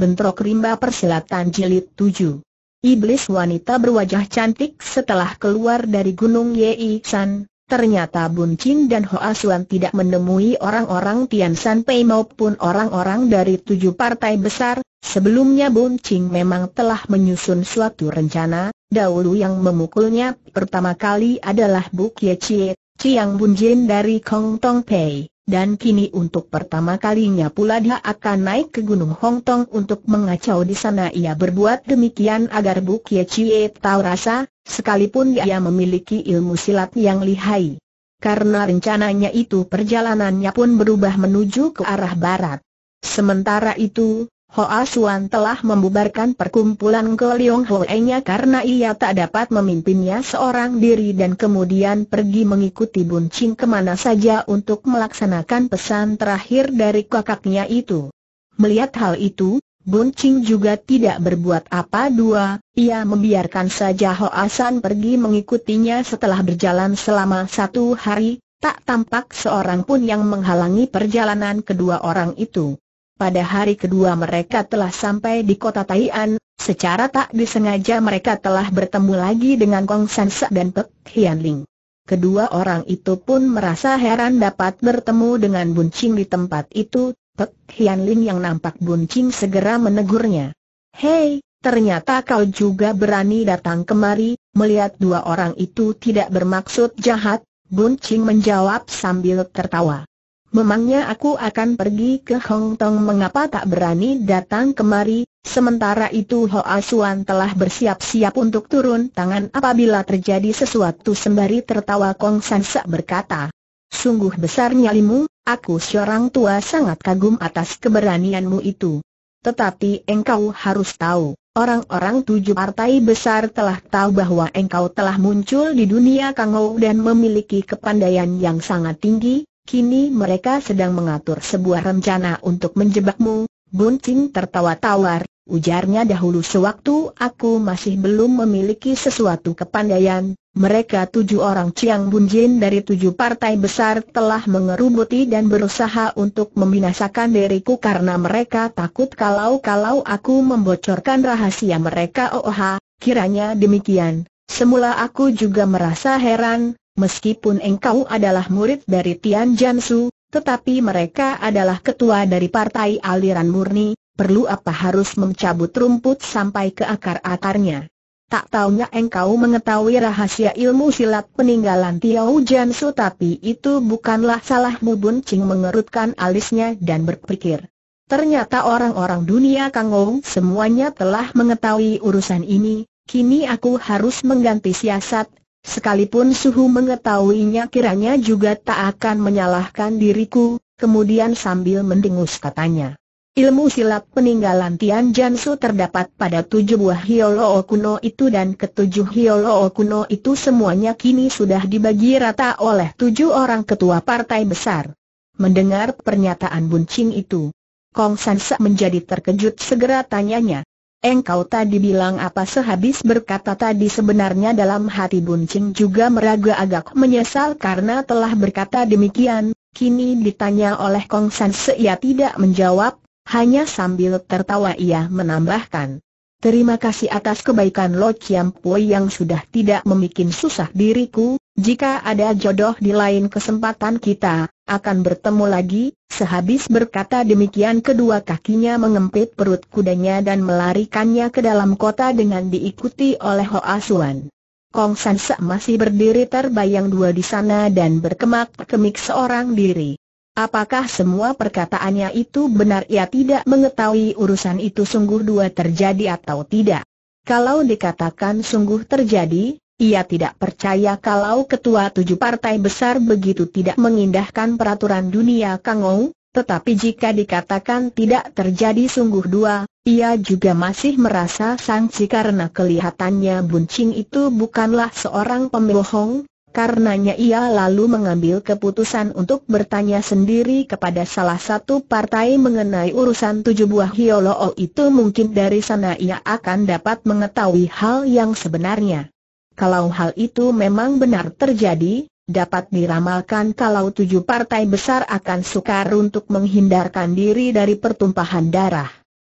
Bentrok Rimba Persilatan Jilid 7 Iblis wanita berwajah cantik setelah keluar dari Gunung Yei San, ternyata Bun dan Hoa Suan tidak menemui orang-orang Tian San Pei maupun orang-orang dari tujuh partai besar, sebelumnya Bun memang telah menyusun suatu rencana, dahulu yang memukulnya pertama kali adalah Buk Ye Chie, Chiang Bun Jin dari Kong Tong Pei dan kini untuk pertama kalinya pula dia akan naik ke Gunung Hong Tong untuk mengacau di sana. Ia berbuat demikian agar Bu Kie Chie tahu rasa, sekalipun ia memiliki ilmu silat yang lihai. Karena rencananya itu perjalanannya pun berubah menuju ke arah barat. Sementara itu, Hoa ah Suan telah membubarkan perkumpulan Go Leong Enya karena ia tak dapat memimpinnya seorang diri dan kemudian pergi mengikuti Buncing kemana saja untuk melaksanakan pesan terakhir dari kakaknya itu. Melihat hal itu, Buncing juga tidak berbuat apa dua, ia membiarkan saja Hoa ah San pergi mengikutinya setelah berjalan selama satu hari, tak tampak seorang pun yang menghalangi perjalanan kedua orang itu. Pada hari kedua mereka telah sampai di kota Tai'an, secara tak disengaja mereka telah bertemu lagi dengan Kong Sansa dan Pek Hian Ling. Kedua orang itu pun merasa heran dapat bertemu dengan Buncing di tempat itu, Pek Hian Ling yang nampak Buncing segera menegurnya. Hei, ternyata kau juga berani datang kemari, melihat dua orang itu tidak bermaksud jahat, Buncing menjawab sambil tertawa. Memangnya aku akan pergi ke Hong Tong mengapa tak berani datang kemari, sementara itu Hoa Asuan telah bersiap-siap untuk turun tangan apabila terjadi sesuatu sembari tertawa Kong Sansa berkata. Sungguh besar nyalimu, aku seorang tua sangat kagum atas keberanianmu itu. Tetapi engkau harus tahu, orang-orang tujuh partai besar telah tahu bahwa engkau telah muncul di dunia Kangou dan memiliki kepandaian yang sangat tinggi, Kini mereka sedang mengatur sebuah rencana untuk menjebakmu. Bun tertawa tawar, ujarnya dahulu sewaktu aku masih belum memiliki sesuatu kepandaian. Mereka tujuh orang Chiang Bun Jin dari tujuh partai besar telah mengerubuti dan berusaha untuk membinasakan diriku karena mereka takut kalau-kalau aku membocorkan rahasia mereka. Oh, kiranya demikian. Semula aku juga merasa heran, Meskipun engkau adalah murid dari Tian Jansu, tetapi mereka adalah ketua dari partai aliran murni, perlu apa harus mencabut rumput sampai ke akar-akarnya. Tak tahunya engkau mengetahui rahasia ilmu silat peninggalan Tiau Jansu tapi itu bukanlah salahmu Bun Ching mengerutkan alisnya dan berpikir. Ternyata orang-orang dunia Kangou semuanya telah mengetahui urusan ini, kini aku harus mengganti siasat Sekalipun Suhu mengetahuinya kiranya juga tak akan menyalahkan diriku, kemudian sambil mendengus katanya. Ilmu silat peninggalan Tian Jansu terdapat pada tujuh buah Hioloo kuno itu dan ketujuh Hioloo kuno itu semuanya kini sudah dibagi rata oleh tujuh orang ketua partai besar. Mendengar pernyataan buncing itu, Kong Sansa menjadi terkejut segera tanyanya, Engkau tadi bilang apa sehabis berkata tadi sebenarnya dalam hati Buncing juga meraga agak menyesal karena telah berkata demikian, kini ditanya oleh Kong San Se ia tidak menjawab, hanya sambil tertawa ia menambahkan. Terima kasih atas kebaikan Lo Chiam Pui yang sudah tidak memikin susah diriku, jika ada jodoh di lain kesempatan kita, akan bertemu lagi, sehabis berkata demikian kedua kakinya mengempit perut kudanya dan melarikannya ke dalam kota dengan diikuti oleh Ho Asuan. Kong San Se masih berdiri terbayang dua di sana dan berkemak-kemik seorang diri. Apakah semua perkataannya itu benar ia tidak mengetahui urusan itu sungguh dua terjadi atau tidak? Kalau dikatakan sungguh terjadi, ia tidak percaya kalau ketua tujuh partai besar begitu tidak mengindahkan peraturan dunia Kangou, tetapi jika dikatakan tidak terjadi sungguh dua, ia juga masih merasa sangsi karena kelihatannya Buncing itu bukanlah seorang pembohong, Karenanya ia lalu mengambil keputusan untuk bertanya sendiri kepada salah satu partai mengenai urusan tujuh buah hioloo itu mungkin dari sana ia akan dapat mengetahui hal yang sebenarnya. Kalau hal itu memang benar terjadi, dapat diramalkan kalau tujuh partai besar akan sukar untuk menghindarkan diri dari pertumpahan darah.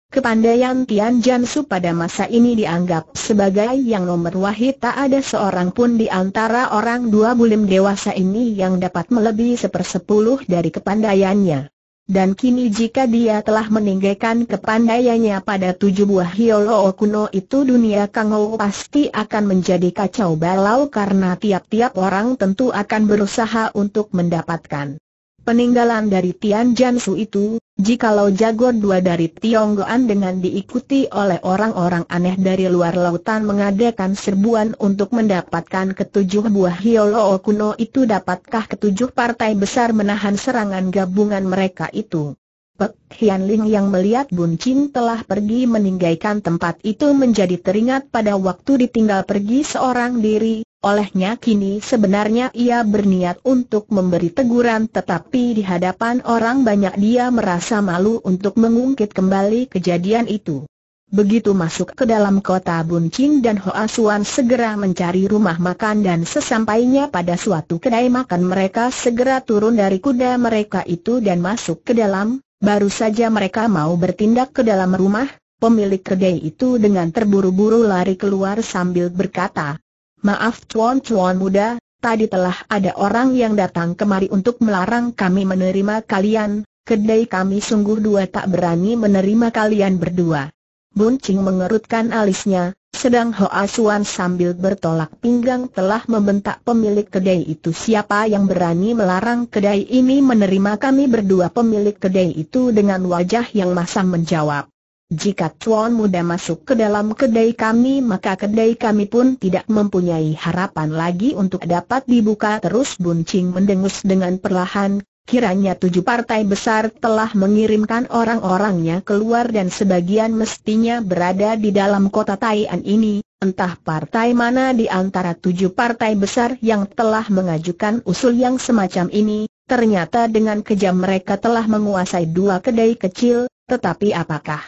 Kepandaian Tian Jansu pada masa ini dianggap sebagai yang nomor wahid tak ada seorang pun di antara orang dua bulim dewasa ini yang dapat melebihi sepersepuluh dari kepandaiannya. Dan kini jika dia telah meninggikan kepandaiannya pada tujuh buah hiolo kuno itu dunia Kangou pasti akan menjadi kacau balau karena tiap-tiap orang tentu akan berusaha untuk mendapatkan peninggalan dari Tian Jansu itu, jikalau jago dua dari Tionggoan dengan diikuti oleh orang-orang aneh dari luar lautan mengadakan serbuan untuk mendapatkan ketujuh buah hioloo kuno itu dapatkah ketujuh partai besar menahan serangan gabungan mereka itu? Pek Hian Ling yang melihat Bun Chin telah pergi meninggalkan tempat itu menjadi teringat pada waktu ditinggal pergi seorang diri, olehnya kini sebenarnya ia berniat untuk memberi teguran tetapi di hadapan orang banyak dia merasa malu untuk mengungkit kembali kejadian itu. Begitu masuk ke dalam kota Bun Chin dan Ho Suan segera mencari rumah makan dan sesampainya pada suatu kedai makan mereka segera turun dari kuda mereka itu dan masuk ke dalam, Baru saja mereka mau bertindak ke dalam rumah, pemilik kedai itu dengan terburu-buru lari keluar sambil berkata, Maaf tuan-tuan muda, tadi telah ada orang yang datang kemari untuk melarang kami menerima kalian, kedai kami sungguh dua tak berani menerima kalian berdua. Bun Ching mengerutkan alisnya, sedang Ho Suan sambil bertolak pinggang telah membentak pemilik kedai itu siapa yang berani melarang kedai ini menerima kami berdua pemilik kedai itu dengan wajah yang masam menjawab. Jika tuan muda masuk ke dalam kedai kami maka kedai kami pun tidak mempunyai harapan lagi untuk dapat dibuka terus Buncing mendengus dengan perlahan Kiranya tujuh partai besar telah mengirimkan orang-orangnya keluar dan sebagian mestinya berada di dalam kota Taian ini, entah partai mana di antara tujuh partai besar yang telah mengajukan usul yang semacam ini, ternyata dengan kejam mereka telah menguasai dua kedai kecil, tetapi apakah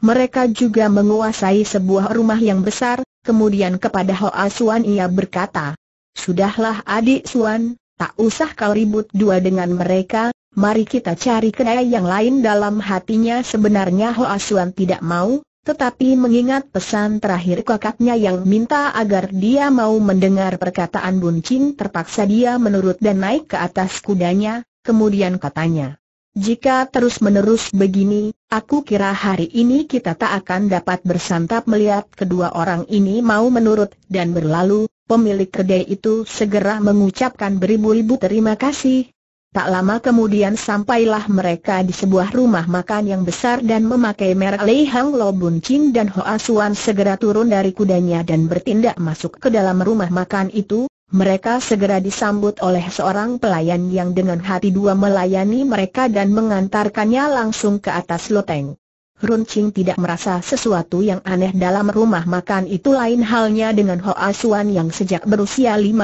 mereka juga menguasai sebuah rumah yang besar, kemudian kepada Hoa Suan ia berkata, Sudahlah adik Suan, Tak usah kau ribut dua dengan mereka, mari kita cari kedai yang lain dalam hatinya sebenarnya Ho Asuan tidak mau, tetapi mengingat pesan terakhir kakaknya yang minta agar dia mau mendengar perkataan Bun Ching terpaksa dia menurut dan naik ke atas kudanya, kemudian katanya. Jika terus-menerus begini, aku kira hari ini kita tak akan dapat bersantap melihat kedua orang ini mau menurut dan berlalu, pemilik kedai itu segera mengucapkan beribu-ribu terima kasih. Tak lama kemudian sampailah mereka di sebuah rumah makan yang besar dan memakai merek Lei Hang Lo Bun Chin dan Hoa Suan segera turun dari kudanya dan bertindak masuk ke dalam rumah makan itu, mereka segera disambut oleh seorang pelayan yang dengan hati dua melayani mereka dan mengantarkannya langsung ke atas loteng. Runcing tidak merasa sesuatu yang aneh dalam rumah makan itu lain halnya dengan Hoa Asuan yang sejak berusia 15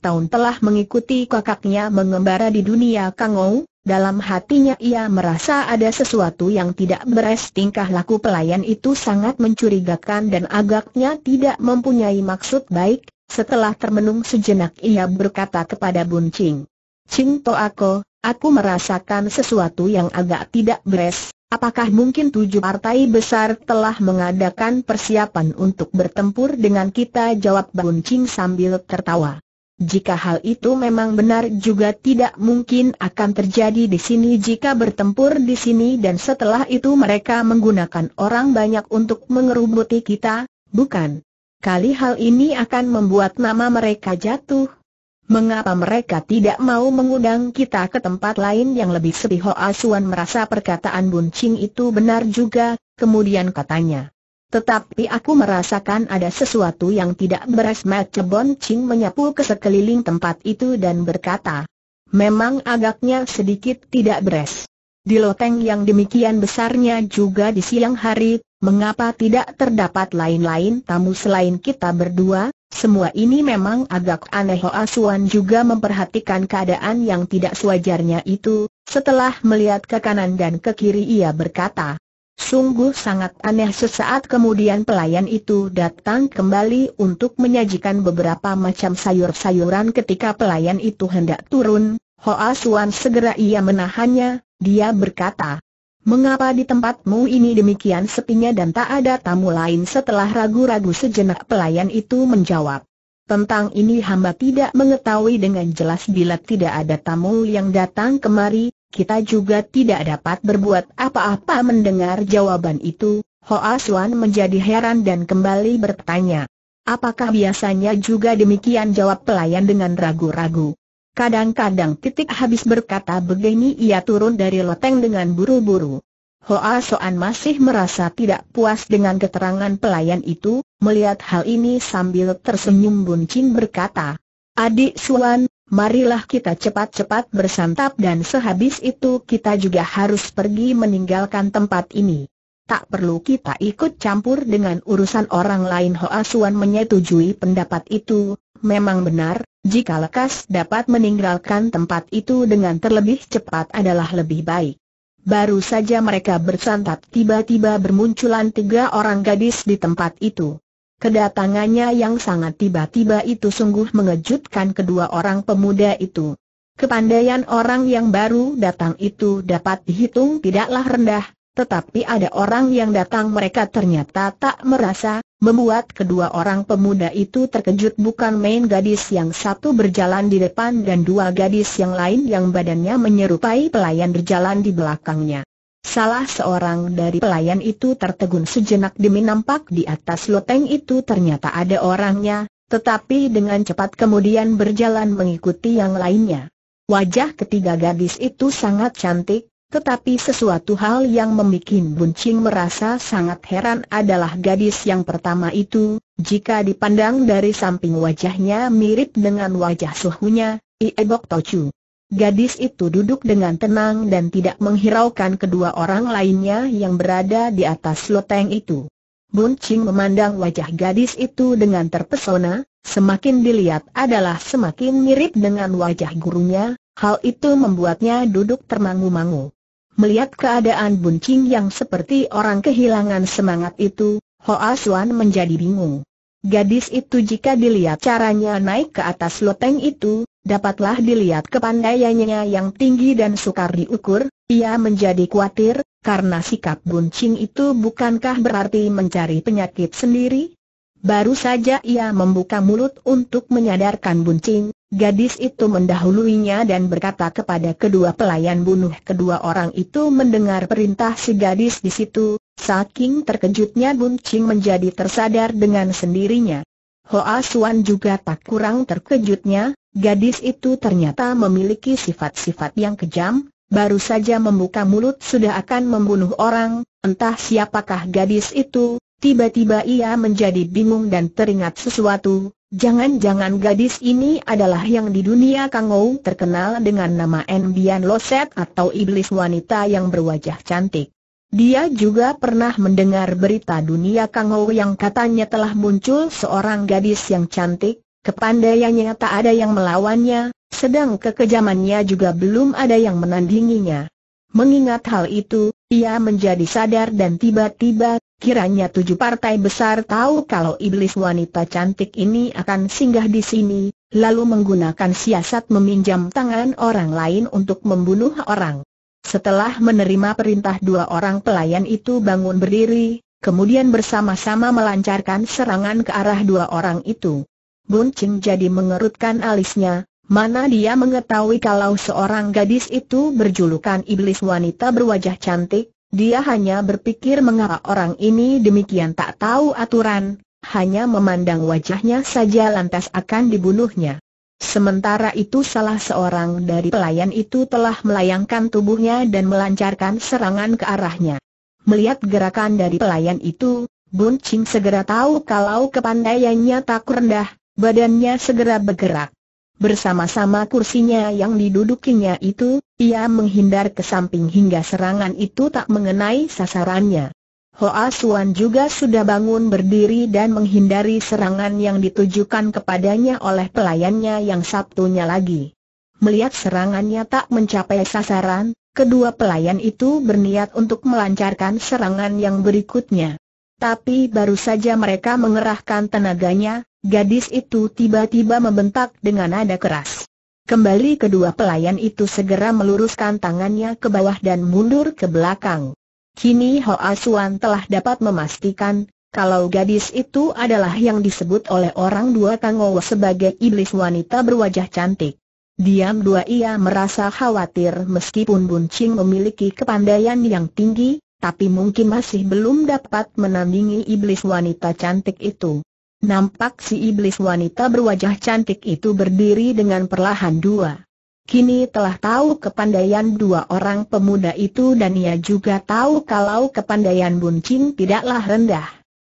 tahun telah mengikuti kakaknya mengembara di dunia Kangou, dalam hatinya ia merasa ada sesuatu yang tidak beres tingkah laku pelayan itu sangat mencurigakan dan agaknya tidak mempunyai maksud baik, setelah termenung sejenak ia berkata kepada Bun Ching. Ching To Ako, aku merasakan sesuatu yang agak tidak beres. Apakah mungkin tujuh partai besar telah mengadakan persiapan untuk bertempur dengan kita? Jawab Bun Ching sambil tertawa. Jika hal itu memang benar juga tidak mungkin akan terjadi di sini jika bertempur di sini dan setelah itu mereka menggunakan orang banyak untuk mengerubuti kita, bukan? Kali hal ini akan membuat nama mereka jatuh. Mengapa mereka tidak mau mengundang kita ke tempat lain yang lebih sepi Ho Asuan merasa perkataan buncing itu benar juga, kemudian katanya. Tetapi aku merasakan ada sesuatu yang tidak beres Bun Cing menyapu ke sekeliling tempat itu dan berkata. Memang agaknya sedikit tidak beres. Di loteng yang demikian besarnya juga di siang hari, mengapa tidak terdapat lain-lain tamu selain kita berdua, semua ini memang agak aneh Ho Asuan juga memperhatikan keadaan yang tidak sewajarnya itu, setelah melihat ke kanan dan ke kiri ia berkata, Sungguh sangat aneh sesaat kemudian pelayan itu datang kembali untuk menyajikan beberapa macam sayur-sayuran ketika pelayan itu hendak turun, Ho Asuan segera ia menahannya, dia berkata, Mengapa di tempatmu ini demikian sepinya dan tak ada tamu lain setelah ragu-ragu sejenak pelayan itu menjawab. Tentang ini hamba tidak mengetahui dengan jelas bila tidak ada tamu yang datang kemari, kita juga tidak dapat berbuat apa-apa mendengar jawaban itu, Ho Aswan menjadi heran dan kembali bertanya. Apakah biasanya juga demikian jawab pelayan dengan ragu-ragu? Kadang-kadang titik habis berkata begini ia turun dari loteng dengan buru-buru. Hoa Soan masih merasa tidak puas dengan keterangan pelayan itu, melihat hal ini sambil tersenyum buncin berkata, Adik Suan, marilah kita cepat-cepat bersantap dan sehabis itu kita juga harus pergi meninggalkan tempat ini. Tak perlu kita ikut campur dengan urusan orang lain Hoa Suan menyetujui pendapat itu, memang benar, jika lekas dapat meninggalkan tempat itu dengan terlebih cepat adalah lebih baik. Baru saja mereka bersantap tiba-tiba bermunculan tiga orang gadis di tempat itu. Kedatangannya yang sangat tiba-tiba itu sungguh mengejutkan kedua orang pemuda itu. Kepandaian orang yang baru datang itu dapat dihitung tidaklah rendah, tetapi ada orang yang datang mereka ternyata tak merasa, membuat kedua orang pemuda itu terkejut bukan main gadis yang satu berjalan di depan dan dua gadis yang lain yang badannya menyerupai pelayan berjalan di belakangnya. Salah seorang dari pelayan itu tertegun sejenak demi nampak di atas loteng itu ternyata ada orangnya, tetapi dengan cepat kemudian berjalan mengikuti yang lainnya. Wajah ketiga gadis itu sangat cantik, tetapi sesuatu hal yang membuat Buncing merasa sangat heran adalah gadis yang pertama itu, jika dipandang dari samping wajahnya mirip dengan wajah suhunya, Iebok Tochu. Gadis itu duduk dengan tenang dan tidak menghiraukan kedua orang lainnya yang berada di atas loteng itu. Buncing memandang wajah gadis itu dengan terpesona, semakin dilihat adalah semakin mirip dengan wajah gurunya, hal itu membuatnya duduk termangu-mangu. Melihat keadaan buncing yang seperti orang kehilangan semangat itu, Ho Suan menjadi bingung. Gadis itu jika dilihat caranya naik ke atas loteng itu, dapatlah dilihat kepandaiannya yang tinggi dan sukar diukur, ia menjadi khawatir, karena sikap buncing itu bukankah berarti mencari penyakit sendiri? Baru saja ia membuka mulut untuk menyadarkan Buncing, gadis itu mendahuluinya dan berkata kepada kedua pelayan bunuh kedua orang itu mendengar perintah si gadis di situ, saking terkejutnya Buncing menjadi tersadar dengan sendirinya. Hoa Suan juga tak kurang terkejutnya, gadis itu ternyata memiliki sifat-sifat yang kejam, baru saja membuka mulut sudah akan membunuh orang, entah siapakah gadis itu, Tiba-tiba ia menjadi bingung dan teringat sesuatu, jangan-jangan gadis ini adalah yang di dunia Kangou terkenal dengan nama Enbian Loset atau iblis wanita yang berwajah cantik. Dia juga pernah mendengar berita dunia Kangou yang katanya telah muncul seorang gadis yang cantik, kepandaiannya tak ada yang melawannya, sedang kekejamannya juga belum ada yang menandinginya. Mengingat hal itu, ia menjadi sadar dan tiba-tiba, kiranya tujuh partai besar tahu kalau iblis wanita cantik ini akan singgah di sini, lalu menggunakan siasat meminjam tangan orang lain untuk membunuh orang. Setelah menerima perintah dua orang pelayan itu bangun berdiri, kemudian bersama-sama melancarkan serangan ke arah dua orang itu. Bun Ching jadi mengerutkan alisnya, Mana dia mengetahui kalau seorang gadis itu berjulukan iblis wanita berwajah cantik, dia hanya berpikir mengapa orang ini demikian tak tahu aturan, hanya memandang wajahnya saja lantas akan dibunuhnya. Sementara itu salah seorang dari pelayan itu telah melayangkan tubuhnya dan melancarkan serangan ke arahnya. Melihat gerakan dari pelayan itu, Bun Ching segera tahu kalau kepandaiannya tak rendah, badannya segera bergerak. Bersama-sama kursinya yang didudukinya itu, ia menghindar ke samping hingga serangan itu tak mengenai sasarannya. Hoa Suan juga sudah bangun berdiri dan menghindari serangan yang ditujukan kepadanya oleh pelayannya yang Sabtunya lagi. Melihat serangannya tak mencapai sasaran, kedua pelayan itu berniat untuk melancarkan serangan yang berikutnya. Tapi baru saja mereka mengerahkan tenaganya, gadis itu tiba-tiba membentak dengan nada keras. Kembali kedua pelayan itu segera meluruskan tangannya ke bawah dan mundur ke belakang. Kini Hoa Suan telah dapat memastikan, kalau gadis itu adalah yang disebut oleh orang dua Tangowo sebagai iblis wanita berwajah cantik. Diam dua ia merasa khawatir meskipun Buncing memiliki kepandaian yang tinggi, tapi mungkin masih belum dapat menandingi iblis wanita cantik itu. Nampak si iblis wanita berwajah cantik itu berdiri dengan perlahan dua. Kini telah tahu kepandaian dua orang pemuda itu dan ia juga tahu kalau kepandaian buncing tidaklah rendah.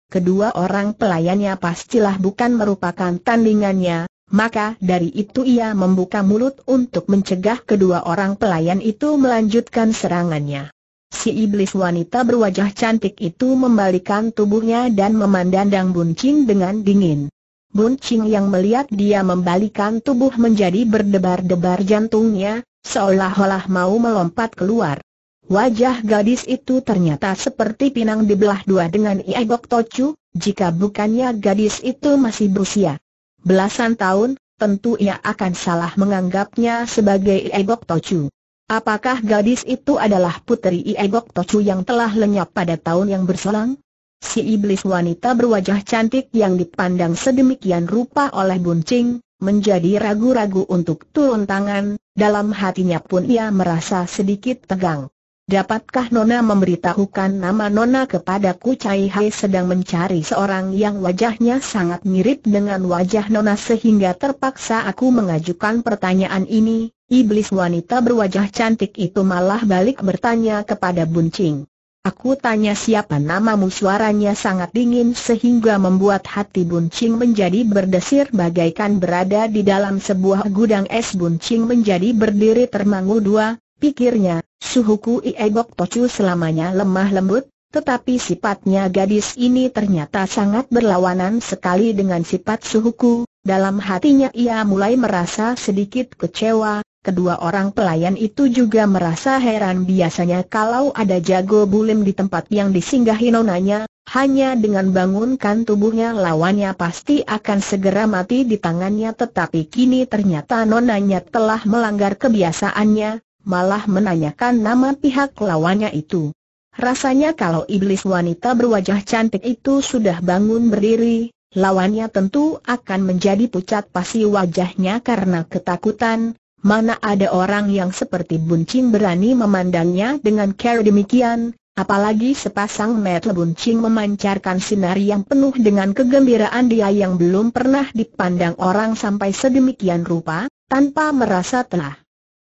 Kedua orang pelayannya pastilah bukan merupakan tandingannya, maka dari itu ia membuka mulut untuk mencegah kedua orang pelayan itu melanjutkan serangannya. Si iblis wanita berwajah cantik itu membalikan tubuhnya dan memandang Bun Qing dengan dingin. Bun Qing yang melihat dia membalikan tubuh menjadi berdebar-debar jantungnya, seolah-olah mau melompat keluar. Wajah gadis itu ternyata seperti pinang dibelah dua dengan Iegok Tochu, jika bukannya gadis itu masih berusia belasan tahun, tentu ia akan salah menganggapnya sebagai Iegok Tochu. Apakah gadis itu adalah puteri Iegok Tocu yang telah lenyap pada tahun yang berselang? Si iblis wanita berwajah cantik yang dipandang sedemikian rupa oleh Buncing, menjadi ragu-ragu untuk turun tangan, dalam hatinya pun ia merasa sedikit tegang. Dapatkah Nona memberitahukan nama Nona kepadaku Cai Hai sedang mencari seorang yang wajahnya sangat mirip dengan wajah Nona sehingga terpaksa aku mengajukan pertanyaan ini, iblis wanita berwajah cantik itu malah balik bertanya kepada Buncing. Aku tanya siapa namamu suaranya sangat dingin sehingga membuat hati Buncing menjadi berdesir bagaikan berada di dalam sebuah gudang es Buncing menjadi berdiri termangu dua, Pikirnya, suhuku Iegok Tocu selamanya lemah lembut, tetapi sifatnya gadis ini ternyata sangat berlawanan sekali dengan sifat suhuku, dalam hatinya ia mulai merasa sedikit kecewa, Kedua orang pelayan itu juga merasa heran biasanya kalau ada jago bulim di tempat yang disinggahi nonanya, hanya dengan bangunkan tubuhnya lawannya pasti akan segera mati di tangannya tetapi kini ternyata nonanya telah melanggar kebiasaannya, malah menanyakan nama pihak lawannya itu. Rasanya kalau iblis wanita berwajah cantik itu sudah bangun berdiri, lawannya tentu akan menjadi pucat pasi wajahnya karena ketakutan, mana ada orang yang seperti buncing berani memandangnya dengan care demikian, apalagi sepasang mata buncing memancarkan sinar yang penuh dengan kegembiraan dia yang belum pernah dipandang orang sampai sedemikian rupa, tanpa merasa telah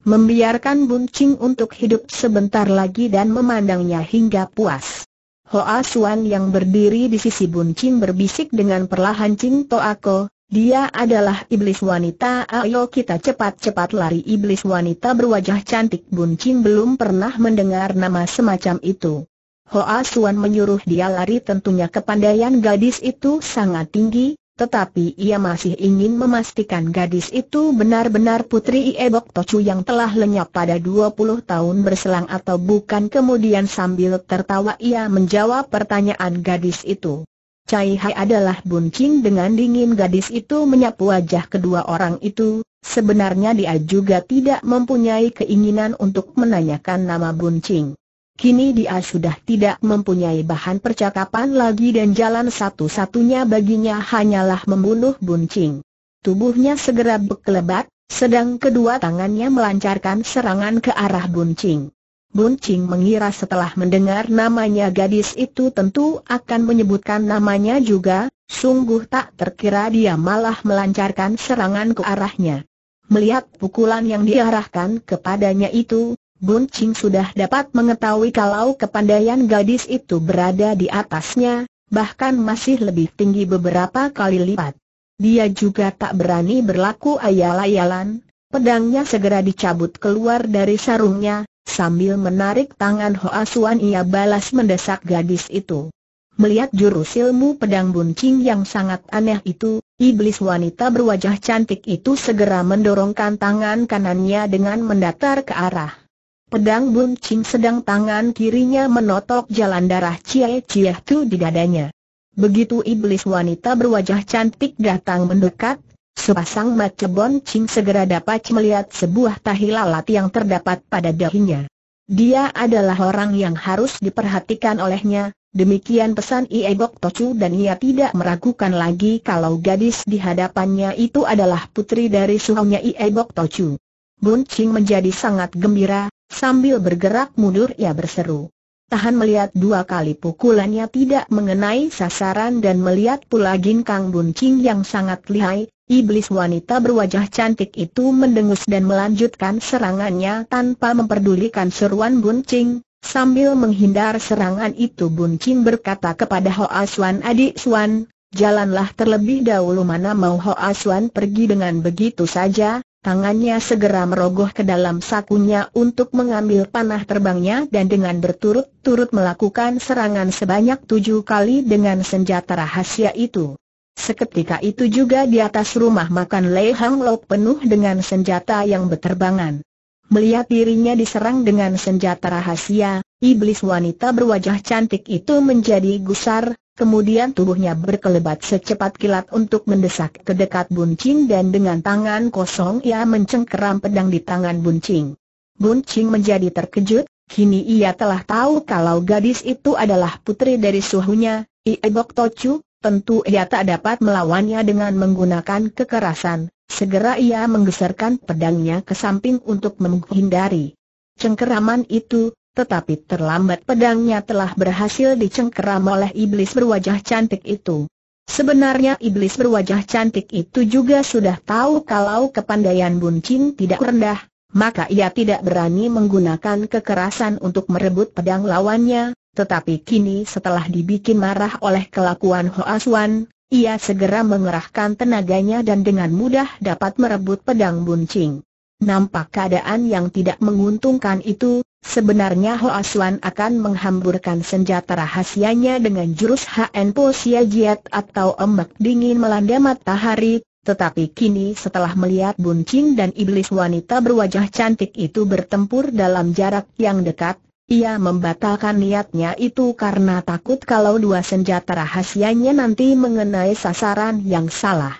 membiarkan Buncing untuk hidup sebentar lagi dan memandangnya hingga puas. Hoa Suan yang berdiri di sisi Buncing berbisik dengan perlahan Cing Toako, dia adalah iblis wanita ayo kita cepat-cepat lari iblis wanita berwajah cantik Buncin belum pernah mendengar nama semacam itu Hoa Suan menyuruh dia lari tentunya kepandaian gadis itu sangat tinggi tetapi ia masih ingin memastikan gadis itu benar-benar putri Iebok Tocu yang telah lenyap pada 20 tahun berselang atau bukan kemudian sambil tertawa ia menjawab pertanyaan gadis itu. Cai Hai adalah buncing dengan dingin gadis itu menyapu wajah kedua orang itu, sebenarnya dia juga tidak mempunyai keinginan untuk menanyakan nama buncing. Kini dia sudah tidak mempunyai bahan percakapan lagi dan jalan satu-satunya baginya hanyalah membunuh buncing. Tubuhnya segera berkelebat, sedang kedua tangannya melancarkan serangan ke arah buncing. Buncing mengira setelah mendengar namanya gadis itu tentu akan menyebutkan namanya juga, sungguh tak terkira dia malah melancarkan serangan ke arahnya. Melihat pukulan yang diarahkan kepadanya itu, Bun Ching sudah dapat mengetahui kalau kepandaian gadis itu berada di atasnya, bahkan masih lebih tinggi beberapa kali lipat. Dia juga tak berani berlaku ayal-ayalan, pedangnya segera dicabut keluar dari sarungnya, sambil menarik tangan Hoa Suan ia balas mendesak gadis itu. Melihat jurus ilmu pedang buncing yang sangat aneh itu, iblis wanita berwajah cantik itu segera mendorongkan tangan kanannya dengan mendatar ke arah Pedang Bun Ching sedang tangan kirinya menotok jalan darah Cie Cie Tu di dadanya. Begitu iblis wanita berwajah cantik datang mendekat, sepasang mata Bun Ching segera dapat melihat sebuah tahi lalat yang terdapat pada dahinya. Dia adalah orang yang harus diperhatikan olehnya, demikian pesan Iegok Tocu dan ia tidak meragukan lagi kalau gadis di hadapannya itu adalah putri dari suhunya Iegok Tocu. Bun Ching menjadi sangat gembira, Sambil bergerak mundur ia berseru. Tahan melihat dua kali pukulannya tidak mengenai sasaran dan melihat pula Bun Buncing yang sangat lihai, iblis wanita berwajah cantik itu mendengus dan melanjutkan serangannya tanpa memperdulikan seruan Buncing. Sambil menghindar serangan itu Buncing berkata kepada Ho Aswan adik Swan, jalanlah terlebih dahulu mana mau Ho Aswan pergi dengan begitu saja, Tangannya segera merogoh ke dalam sakunya untuk mengambil panah terbangnya dan dengan berturut-turut melakukan serangan sebanyak tujuh kali dengan senjata rahasia itu. Seketika itu juga di atas rumah makan Lei Hang Lok penuh dengan senjata yang berterbangan. Melihat dirinya diserang dengan senjata rahasia, iblis wanita berwajah cantik itu menjadi gusar, Kemudian tubuhnya berkelebat secepat kilat untuk mendesak ke dekat Buncing dan dengan tangan kosong ia mencengkeram pedang di tangan Buncing. Buncing menjadi terkejut, kini ia telah tahu kalau gadis itu adalah putri dari suhunya, Iebok Tochu. tentu ia tak dapat melawannya dengan menggunakan kekerasan. Segera ia menggeserkan pedangnya ke samping untuk menghindari. Cengkeraman itu, tetapi terlambat pedangnya telah berhasil dicengkeram oleh iblis berwajah cantik itu. Sebenarnya iblis berwajah cantik itu juga sudah tahu kalau kepandaian buncing tidak rendah, maka ia tidak berani menggunakan kekerasan untuk merebut pedang lawannya, tetapi kini setelah dibikin marah oleh kelakuan Hoaswan, ia segera mengerahkan tenaganya dan dengan mudah dapat merebut pedang buncing. Nampak keadaan yang tidak menguntungkan itu, Sebenarnya Ho Aswan akan menghamburkan senjata rahasianya dengan jurus HN Po Sia Jiat atau ombak dingin melanda matahari, tetapi kini setelah melihat buncing dan iblis wanita berwajah cantik itu bertempur dalam jarak yang dekat, ia membatalkan niatnya itu karena takut kalau dua senjata rahasianya nanti mengenai sasaran yang salah.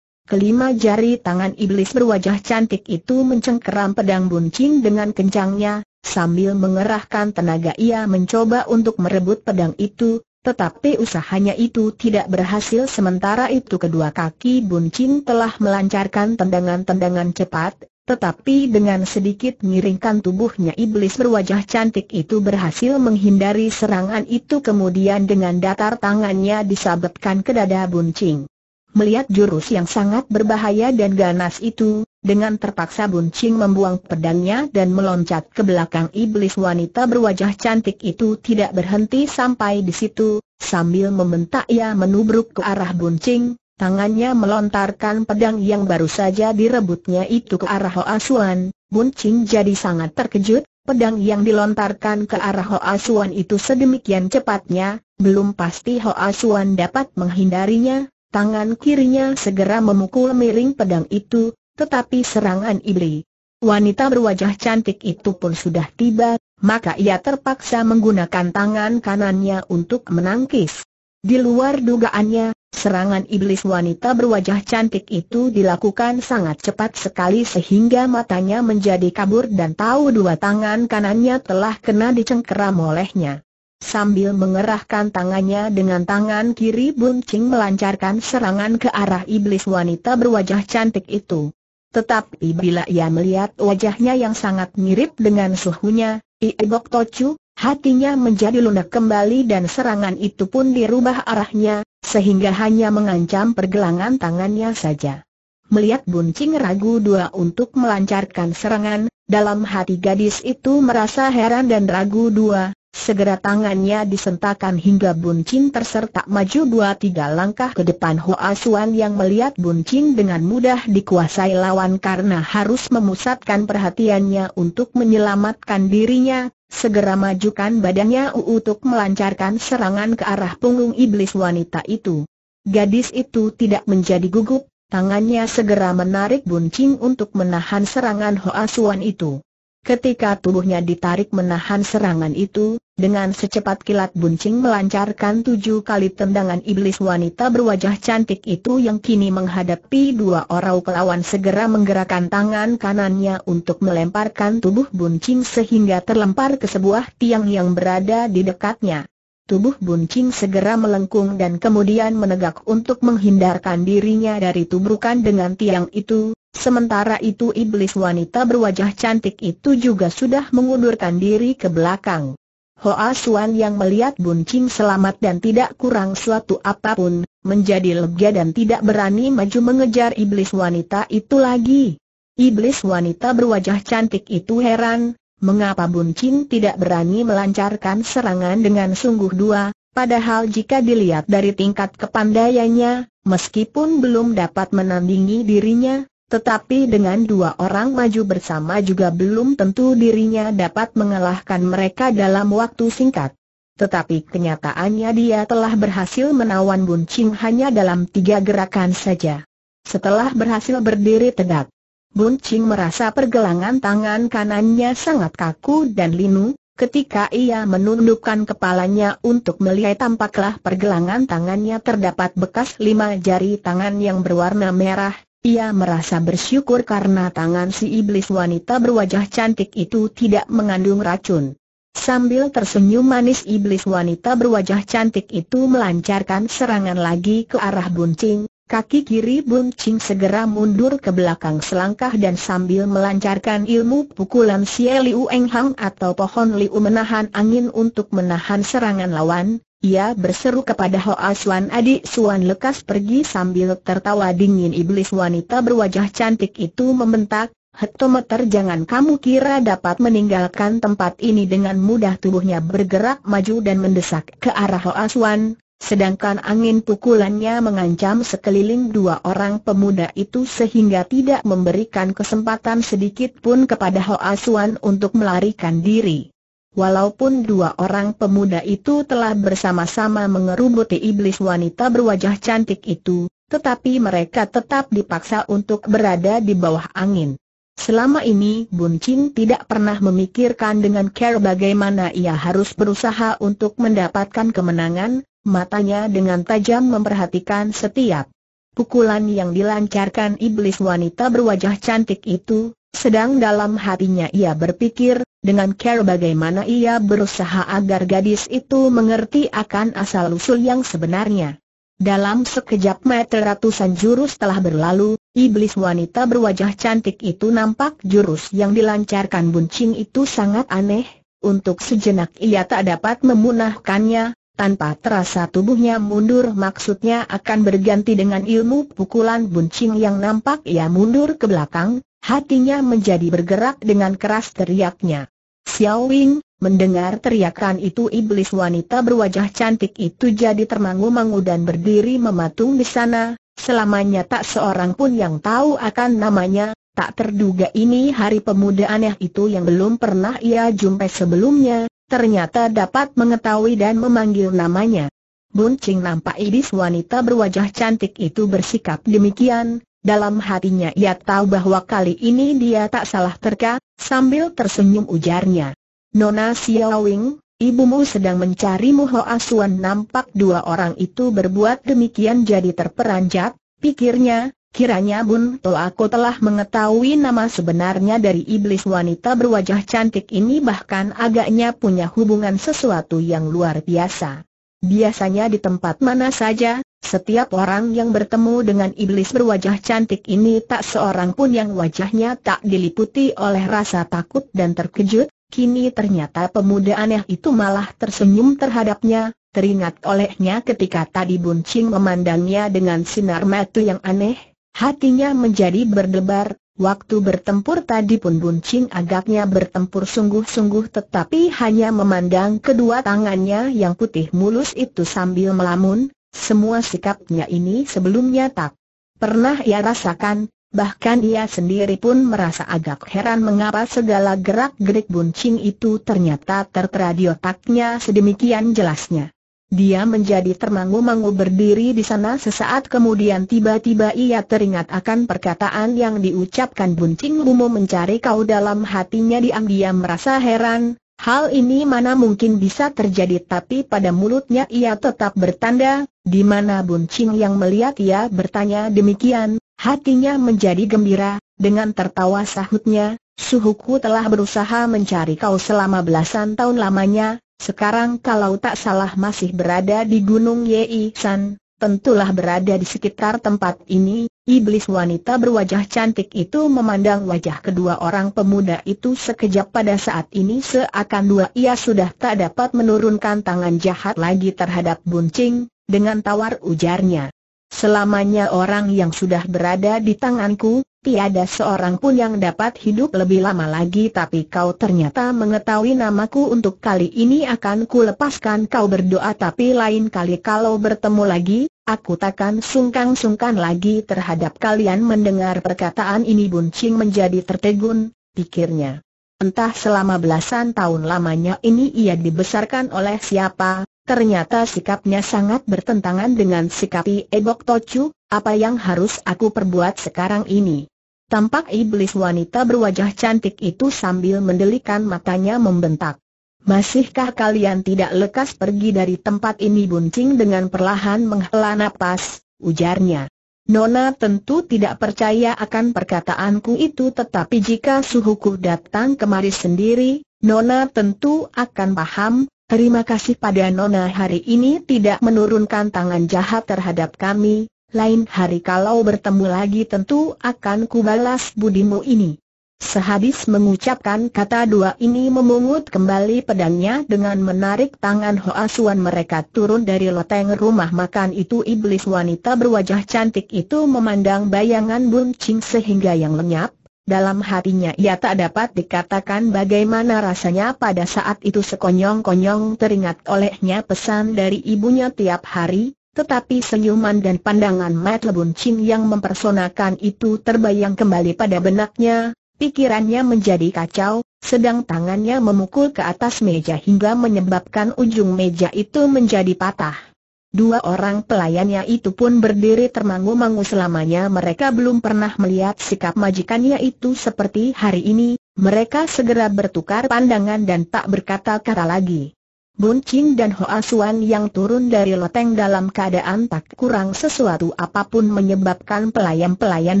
Kelima jari tangan iblis berwajah cantik itu mencengkeram pedang buncing dengan kencangnya, Sambil mengerahkan tenaga ia mencoba untuk merebut pedang itu, tetapi usahanya itu tidak berhasil sementara itu kedua kaki buncin telah melancarkan tendangan-tendangan cepat, tetapi dengan sedikit miringkan tubuhnya iblis berwajah cantik itu berhasil menghindari serangan itu kemudian dengan datar tangannya disabetkan ke dada buncing. Melihat jurus yang sangat berbahaya dan ganas itu, dengan terpaksa Buncing membuang pedangnya dan meloncat ke belakang iblis wanita berwajah cantik itu tidak berhenti sampai di situ, sambil membentak ia menubruk ke arah Buncing, tangannya melontarkan pedang yang baru saja direbutnya itu ke arah Hoa Suan, Buncing jadi sangat terkejut, Pedang yang dilontarkan ke arah Hoa Suan itu sedemikian cepatnya, belum pasti Hoa Suan dapat menghindarinya, tangan kirinya segera memukul miring pedang itu, tetapi serangan iblis. Wanita berwajah cantik itu pun sudah tiba, maka ia terpaksa menggunakan tangan kanannya untuk menangkis. Di luar dugaannya, serangan iblis wanita berwajah cantik itu dilakukan sangat cepat sekali sehingga matanya menjadi kabur dan tahu dua tangan kanannya telah kena dicengkeram olehnya. Sambil mengerahkan tangannya dengan tangan kiri Bun Ching melancarkan serangan ke arah iblis wanita berwajah cantik itu. Tetapi bila ia melihat wajahnya yang sangat mirip dengan suhunya, Iegok Tochu hatinya menjadi lunak kembali dan serangan itu pun dirubah arahnya, sehingga hanya mengancam pergelangan tangannya saja. Melihat Buncing ragu dua untuk melancarkan serangan, dalam hati gadis itu merasa heran dan ragu dua, Segera tangannya disentakan hingga Buncin tersertak maju dua tiga langkah ke depan Hoa Suan yang melihat Buncin dengan mudah dikuasai lawan karena harus memusatkan perhatiannya untuk menyelamatkan dirinya, segera majukan badannya untuk melancarkan serangan ke arah punggung iblis wanita itu. Gadis itu tidak menjadi gugup, tangannya segera menarik Buncin untuk menahan serangan Hoa Suan itu. Ketika tubuhnya ditarik menahan serangan itu, dengan secepat kilat buncing melancarkan tujuh kali tendangan iblis wanita berwajah cantik itu yang kini menghadapi dua orang kelawan segera menggerakkan tangan kanannya untuk melemparkan tubuh buncing sehingga terlempar ke sebuah tiang yang berada di dekatnya. Tubuh buncing segera melengkung dan kemudian menegak untuk menghindarkan dirinya dari tubrukan dengan tiang itu, Sementara itu iblis wanita berwajah cantik itu juga sudah mengundurkan diri ke belakang. Hoa Suan yang melihat Bun Ching selamat dan tidak kurang suatu apapun, menjadi lega dan tidak berani maju mengejar iblis wanita itu lagi. Iblis wanita berwajah cantik itu heran, mengapa Bun Ching tidak berani melancarkan serangan dengan sungguh dua, Padahal jika dilihat dari tingkat kepandaiannya, meskipun belum dapat menandingi dirinya, tetapi dengan dua orang maju bersama juga belum tentu dirinya dapat mengalahkan mereka dalam waktu singkat. Tetapi kenyataannya dia telah berhasil menawan Buncing hanya dalam tiga gerakan saja. Setelah berhasil berdiri tegak, Buncing merasa pergelangan tangan kanannya sangat kaku dan linu, ketika ia menundukkan kepalanya untuk melihat tampaklah pergelangan tangannya terdapat bekas lima jari tangan yang berwarna merah, ia merasa bersyukur karena tangan si iblis wanita berwajah cantik itu tidak mengandung racun. Sambil tersenyum manis iblis wanita berwajah cantik itu melancarkan serangan lagi ke arah buncing, kaki kiri buncing segera mundur ke belakang selangkah dan sambil melancarkan ilmu pukulan si Liu Eng Hang atau pohon Liu menahan angin untuk menahan serangan lawan, ia berseru kepada Hoa Suan adik Suan lekas pergi sambil tertawa dingin iblis wanita berwajah cantik itu membentak, Hektometer jangan kamu kira dapat meninggalkan tempat ini dengan mudah tubuhnya bergerak maju dan mendesak ke arah Hoa Suan, sedangkan angin pukulannya mengancam sekeliling dua orang pemuda itu sehingga tidak memberikan kesempatan sedikit pun kepada Hoa Suan untuk melarikan diri. Walaupun dua orang pemuda itu telah bersama-sama mengerubuti iblis wanita berwajah cantik itu, tetapi mereka tetap dipaksa untuk berada di bawah angin. Selama ini Bun Ching tidak pernah memikirkan dengan care bagaimana ia harus berusaha untuk mendapatkan kemenangan, matanya dengan tajam memperhatikan setiap pukulan yang dilancarkan iblis wanita berwajah cantik itu, sedang dalam hatinya ia berpikir, dengan care bagaimana ia berusaha agar gadis itu mengerti akan asal-usul yang sebenarnya. Dalam sekejap mata ratusan jurus telah berlalu, iblis wanita berwajah cantik itu nampak jurus yang dilancarkan buncing itu sangat aneh, untuk sejenak ia tak dapat memunahkannya, tanpa terasa tubuhnya mundur maksudnya akan berganti dengan ilmu pukulan buncing yang nampak ia mundur ke belakang, Hatinya menjadi bergerak dengan keras teriaknya. Xiao Wing, mendengar teriakan itu iblis wanita berwajah cantik itu jadi termangu-mangu dan berdiri mematung di sana, selamanya tak seorang pun yang tahu akan namanya, tak terduga ini hari pemuda aneh itu yang belum pernah ia jumpai sebelumnya, ternyata dapat mengetahui dan memanggil namanya. Buncing nampak iblis wanita berwajah cantik itu bersikap demikian, dalam hatinya ia tahu bahwa kali ini dia tak salah terka, sambil tersenyum ujarnya. Nona Xiaowing, ibumu sedang mencarimu Ho Asuan nampak dua orang itu berbuat demikian jadi terperanjat, pikirnya, kiranya Bun toh aku telah mengetahui nama sebenarnya dari iblis wanita berwajah cantik ini bahkan agaknya punya hubungan sesuatu yang luar biasa. Biasanya di tempat mana saja, setiap orang yang bertemu dengan iblis berwajah cantik ini tak seorang pun yang wajahnya tak diliputi oleh rasa takut dan terkejut, kini ternyata pemuda aneh itu malah tersenyum terhadapnya, teringat olehnya ketika tadi buncing memandangnya dengan sinar mata yang aneh, hatinya menjadi berdebar, waktu bertempur tadi pun buncing agaknya bertempur sungguh-sungguh tetapi hanya memandang kedua tangannya yang putih mulus itu sambil melamun, semua sikapnya ini sebelumnya tak pernah ia rasakan, bahkan ia sendiri pun merasa agak heran mengapa segala gerak-gerik buncing itu ternyata tertera di otaknya sedemikian jelasnya. Dia menjadi termangu-mangu berdiri di sana sesaat kemudian tiba-tiba ia teringat akan perkataan yang diucapkan Buncing Lumo mencari kau dalam hatinya diam-diam merasa heran, hal ini mana mungkin bisa terjadi tapi pada mulutnya ia tetap bertanda, di mana Bun Ching yang melihat ia bertanya demikian, hatinya menjadi gembira, dengan tertawa sahutnya, suhuku telah berusaha mencari kau selama belasan tahun lamanya, sekarang kalau tak salah masih berada di Gunung Yei San, tentulah berada di sekitar tempat ini, iblis wanita berwajah cantik itu memandang wajah kedua orang pemuda itu sekejap pada saat ini seakan dua ia sudah tak dapat menurunkan tangan jahat lagi terhadap buncing, dengan tawar ujarnya. Selamanya orang yang sudah berada di tanganku, tiada seorang pun yang dapat hidup lebih lama lagi tapi kau ternyata mengetahui namaku untuk kali ini akan kulepaskan kau berdoa tapi lain kali kalau bertemu lagi, aku takkan sungkan-sungkan lagi terhadap kalian mendengar perkataan ini buncing menjadi tertegun, pikirnya. Entah selama belasan tahun lamanya ini ia dibesarkan oleh siapa, Ternyata sikapnya sangat bertentangan dengan sikap Ebok Tocu, apa yang harus aku perbuat sekarang ini? Tampak iblis wanita berwajah cantik itu sambil mendelikan matanya membentak. Masihkah kalian tidak lekas pergi dari tempat ini buncing dengan perlahan menghela nafas, ujarnya. Nona tentu tidak percaya akan perkataanku itu tetapi jika suhuku datang kemari sendiri, Nona tentu akan paham, Terima kasih pada Nona hari ini tidak menurunkan tangan jahat terhadap kami, lain hari kalau bertemu lagi tentu akan kubalas budimu ini. Sehabis mengucapkan kata dua ini memungut kembali pedangnya dengan menarik tangan Hoa Suan mereka turun dari loteng rumah makan itu iblis wanita berwajah cantik itu memandang bayangan Bun Ching sehingga yang lenyap, dalam hatinya ia tak dapat dikatakan bagaimana rasanya pada saat itu sekonyong-konyong teringat olehnya pesan dari ibunya tiap hari, tetapi senyuman dan pandangan Mat Lebun Chin yang mempersonakan itu terbayang kembali pada benaknya, pikirannya menjadi kacau, sedang tangannya memukul ke atas meja hingga menyebabkan ujung meja itu menjadi patah. Dua orang pelayannya itu pun berdiri termangu-mangu selamanya mereka belum pernah melihat sikap majikannya itu seperti hari ini, mereka segera bertukar pandangan dan tak berkata-kata lagi. Bun dan Hoa Suan yang turun dari loteng dalam keadaan tak kurang sesuatu apapun menyebabkan pelayan-pelayan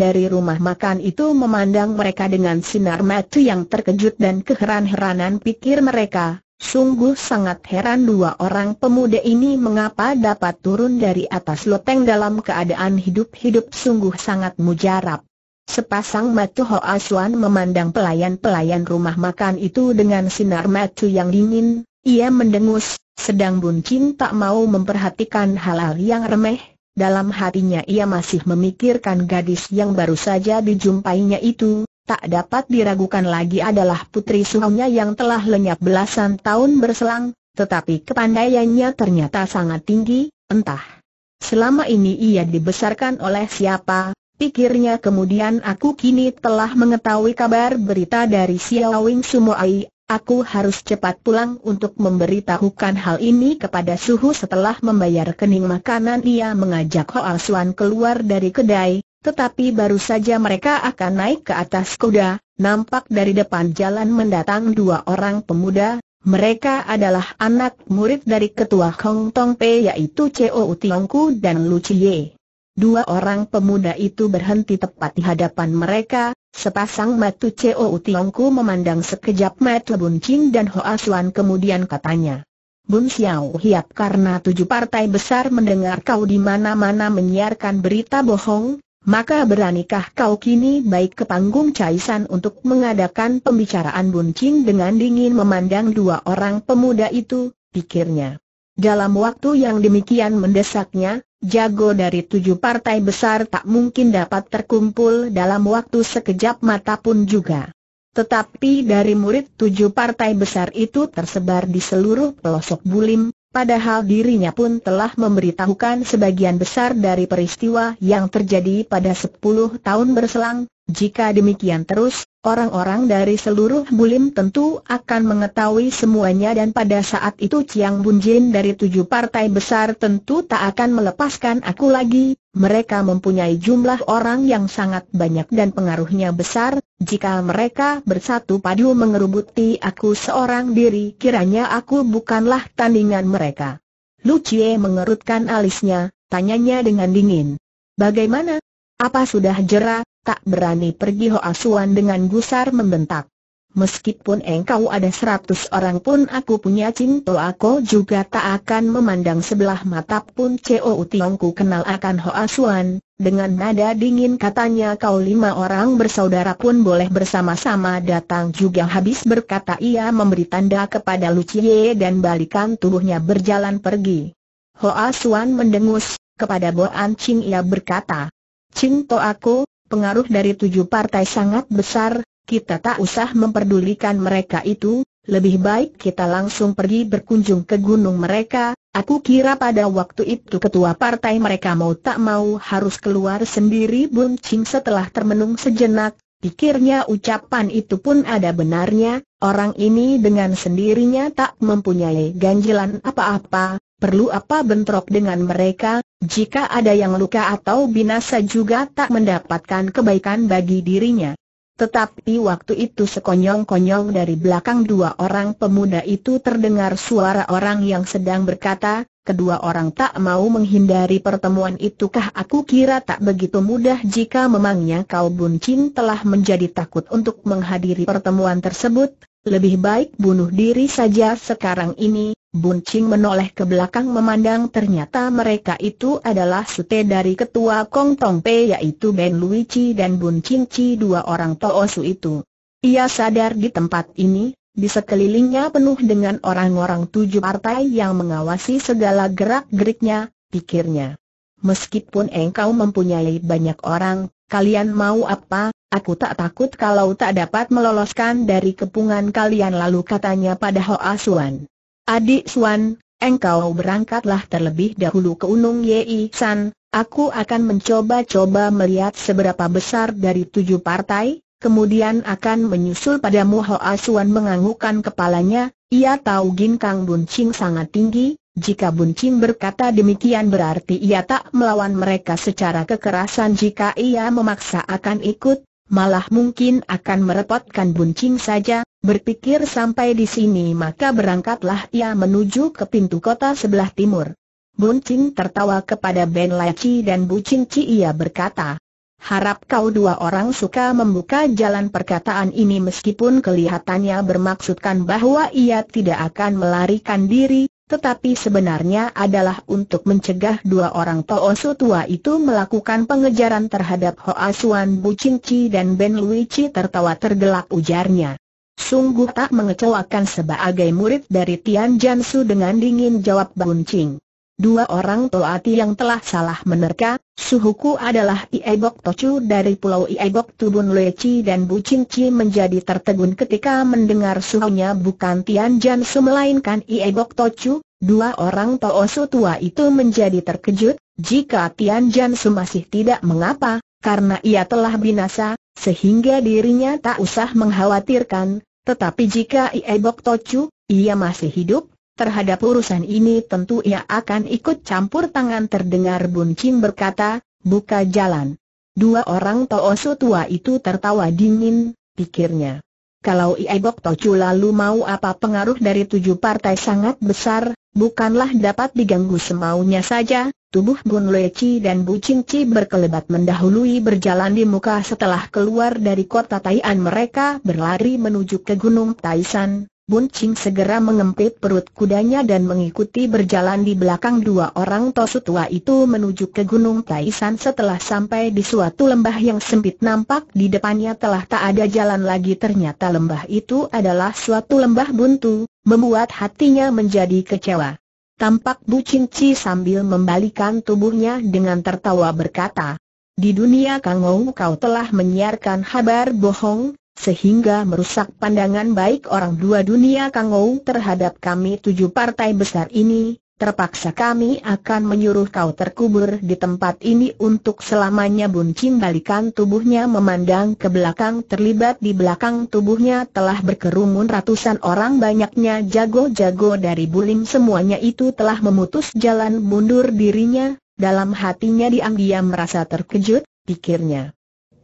dari rumah makan itu memandang mereka dengan sinar mata yang terkejut dan keheran-heranan pikir mereka, Sungguh sangat heran dua orang pemuda ini mengapa dapat turun dari atas loteng dalam keadaan hidup-hidup sungguh sangat mujarab. Sepasang mata Hoa Suan memandang pelayan-pelayan rumah makan itu dengan sinar mata yang dingin, ia mendengus, sedang Bun tak mau memperhatikan hal-hal yang remeh, dalam hatinya ia masih memikirkan gadis yang baru saja dijumpainya itu, tak dapat diragukan lagi adalah putri suhunya yang telah lenyap belasan tahun berselang, tetapi kepandaiannya ternyata sangat tinggi, entah. Selama ini ia dibesarkan oleh siapa, pikirnya kemudian aku kini telah mengetahui kabar berita dari Wing Sumoai, aku harus cepat pulang untuk memberitahukan hal ini kepada Suhu setelah membayar kening makanan ia mengajak Hoa Suan keluar dari kedai, tetapi baru saja mereka akan naik ke atas kuda, nampak dari depan jalan mendatang dua orang pemuda, mereka adalah anak murid dari ketua Hong Tong Pe yaitu Cheo Tiongku dan Lu Chie. Dua orang pemuda itu berhenti tepat di hadapan mereka, sepasang matu Cheo Tiongku memandang sekejap mata Bun Ching dan Hoa Suan kemudian katanya. Bun Xiao Hiap karena tujuh partai besar mendengar kau di mana-mana menyiarkan berita bohong, maka beranikah kau kini baik ke panggung Caisan untuk mengadakan pembicaraan buncing dengan dingin memandang dua orang pemuda itu, pikirnya. Dalam waktu yang demikian mendesaknya, jago dari tujuh partai besar tak mungkin dapat terkumpul dalam waktu sekejap mata pun juga. Tetapi dari murid tujuh partai besar itu tersebar di seluruh pelosok Bulim, Padahal dirinya pun telah memberitahukan sebagian besar dari peristiwa yang terjadi pada 10 tahun berselang, jika demikian terus, orang-orang dari seluruh Bulim tentu akan mengetahui semuanya dan pada saat itu Chiang Bunjin dari tujuh partai besar tentu tak akan melepaskan aku lagi, mereka mempunyai jumlah orang yang sangat banyak dan pengaruhnya besar, jika mereka bersatu padu mengerubuti aku seorang diri kiranya aku bukanlah tandingan mereka. Lu Cie mengerutkan alisnya, tanyanya dengan dingin. Bagaimana? Apa sudah jerah? tak berani pergi Ho Asuan dengan gusar membentak. Meskipun engkau ada seratus orang pun aku punya cinta aku juga tak akan memandang sebelah mata pun Ceo Tiongku kenal akan Ho Asuan, dengan nada dingin katanya kau lima orang bersaudara pun boleh bersama-sama datang juga habis berkata ia memberi tanda kepada Lucie dan balikan tubuhnya berjalan pergi. Ho Asuan mendengus, kepada Bo An Ching ia berkata, Cinta aku, pengaruh dari tujuh partai sangat besar, kita tak usah memperdulikan mereka itu, lebih baik kita langsung pergi berkunjung ke gunung mereka, aku kira pada waktu itu ketua partai mereka mau tak mau harus keluar sendiri buncing setelah termenung sejenak, pikirnya ucapan itu pun ada benarnya, orang ini dengan sendirinya tak mempunyai ganjilan apa-apa, perlu apa bentrok dengan mereka, jika ada yang luka atau binasa juga tak mendapatkan kebaikan bagi dirinya. Tetapi waktu itu sekonyong-konyong dari belakang dua orang pemuda itu terdengar suara orang yang sedang berkata, kedua orang tak mau menghindari pertemuan itu kah aku kira tak begitu mudah jika memangnya kau buncin telah menjadi takut untuk menghadiri pertemuan tersebut, lebih baik bunuh diri saja sekarang ini, Buncing menoleh ke belakang memandang ternyata mereka itu adalah sute dari ketua Kong Tong Pei yaitu Ben Luigi dan Ching Chi dua orang Toosu itu. Ia sadar di tempat ini, di sekelilingnya penuh dengan orang-orang tujuh partai yang mengawasi segala gerak-geriknya, pikirnya. Meskipun engkau mempunyai banyak orang, kalian mau apa, aku tak takut kalau tak dapat meloloskan dari kepungan kalian lalu katanya pada Hoa Suan. Adik Suan, engkau berangkatlah terlebih dahulu ke Unung Yei San, aku akan mencoba-coba melihat seberapa besar dari tujuh partai, kemudian akan menyusul padamu Hoa Suan menganggukkan kepalanya, ia tahu Ginkang Buncing sangat tinggi, jika Buncing berkata demikian berarti ia tak melawan mereka secara kekerasan jika ia memaksa akan ikut, malah mungkin akan merepotkan buncing saja, berpikir sampai di sini maka berangkatlah ia menuju ke pintu kota sebelah timur. Buncing tertawa kepada Ben Laci dan Bu Chi ia berkata, Harap kau dua orang suka membuka jalan perkataan ini meskipun kelihatannya bermaksudkan bahwa ia tidak akan melarikan diri, tetapi sebenarnya adalah untuk mencegah dua orang Toosu tua itu melakukan pengejaran terhadap Hoa Suan Bu Chi dan Ben Lui Chi tertawa tergelak ujarnya. Sungguh tak mengecewakan sebagai murid dari Tian Jansu dengan dingin jawab Bun Ching. Dua orang toati yang telah salah menerka, suhuku adalah Iebok Tochu dari Pulau Iebok Tubun Leci dan Bu menjadi tertegun ketika mendengar suhunya bukan Tian Su melainkan Iebok Tochu. dua orang Toosu tua itu menjadi terkejut, jika Tian Su masih tidak mengapa, karena ia telah binasa, sehingga dirinya tak usah mengkhawatirkan, tetapi jika Iebok Tochu, ia masih hidup, Terhadap urusan ini tentu ia akan ikut campur tangan terdengar Ching berkata, buka jalan. Dua orang Toosu tua itu tertawa dingin, pikirnya. Kalau Iebok Tocu lalu mau apa pengaruh dari tujuh partai sangat besar, bukanlah dapat diganggu semaunya saja, tubuh Bun Leci dan Bu Chi berkelebat mendahului berjalan di muka setelah keluar dari kota Taian mereka berlari menuju ke Gunung Taisan, Bun Ching segera mengempit perut kudanya dan mengikuti berjalan di belakang dua orang tosu tua itu menuju ke Gunung Taisan setelah sampai di suatu lembah yang sempit nampak di depannya telah tak ada jalan lagi ternyata lembah itu adalah suatu lembah buntu, membuat hatinya menjadi kecewa. Tampak Bu Ching Chi sambil membalikan tubuhnya dengan tertawa berkata, di dunia Kangou kau telah menyiarkan kabar bohong, sehingga merusak pandangan baik orang dua dunia Kangou terhadap kami tujuh partai besar ini, terpaksa kami akan menyuruh kau terkubur di tempat ini untuk selamanya Bun Cing balikan tubuhnya memandang ke belakang terlibat di belakang tubuhnya telah berkerumun ratusan orang banyaknya jago-jago dari Bulim semuanya itu telah memutus jalan mundur dirinya, dalam hatinya diam-diam merasa terkejut, pikirnya.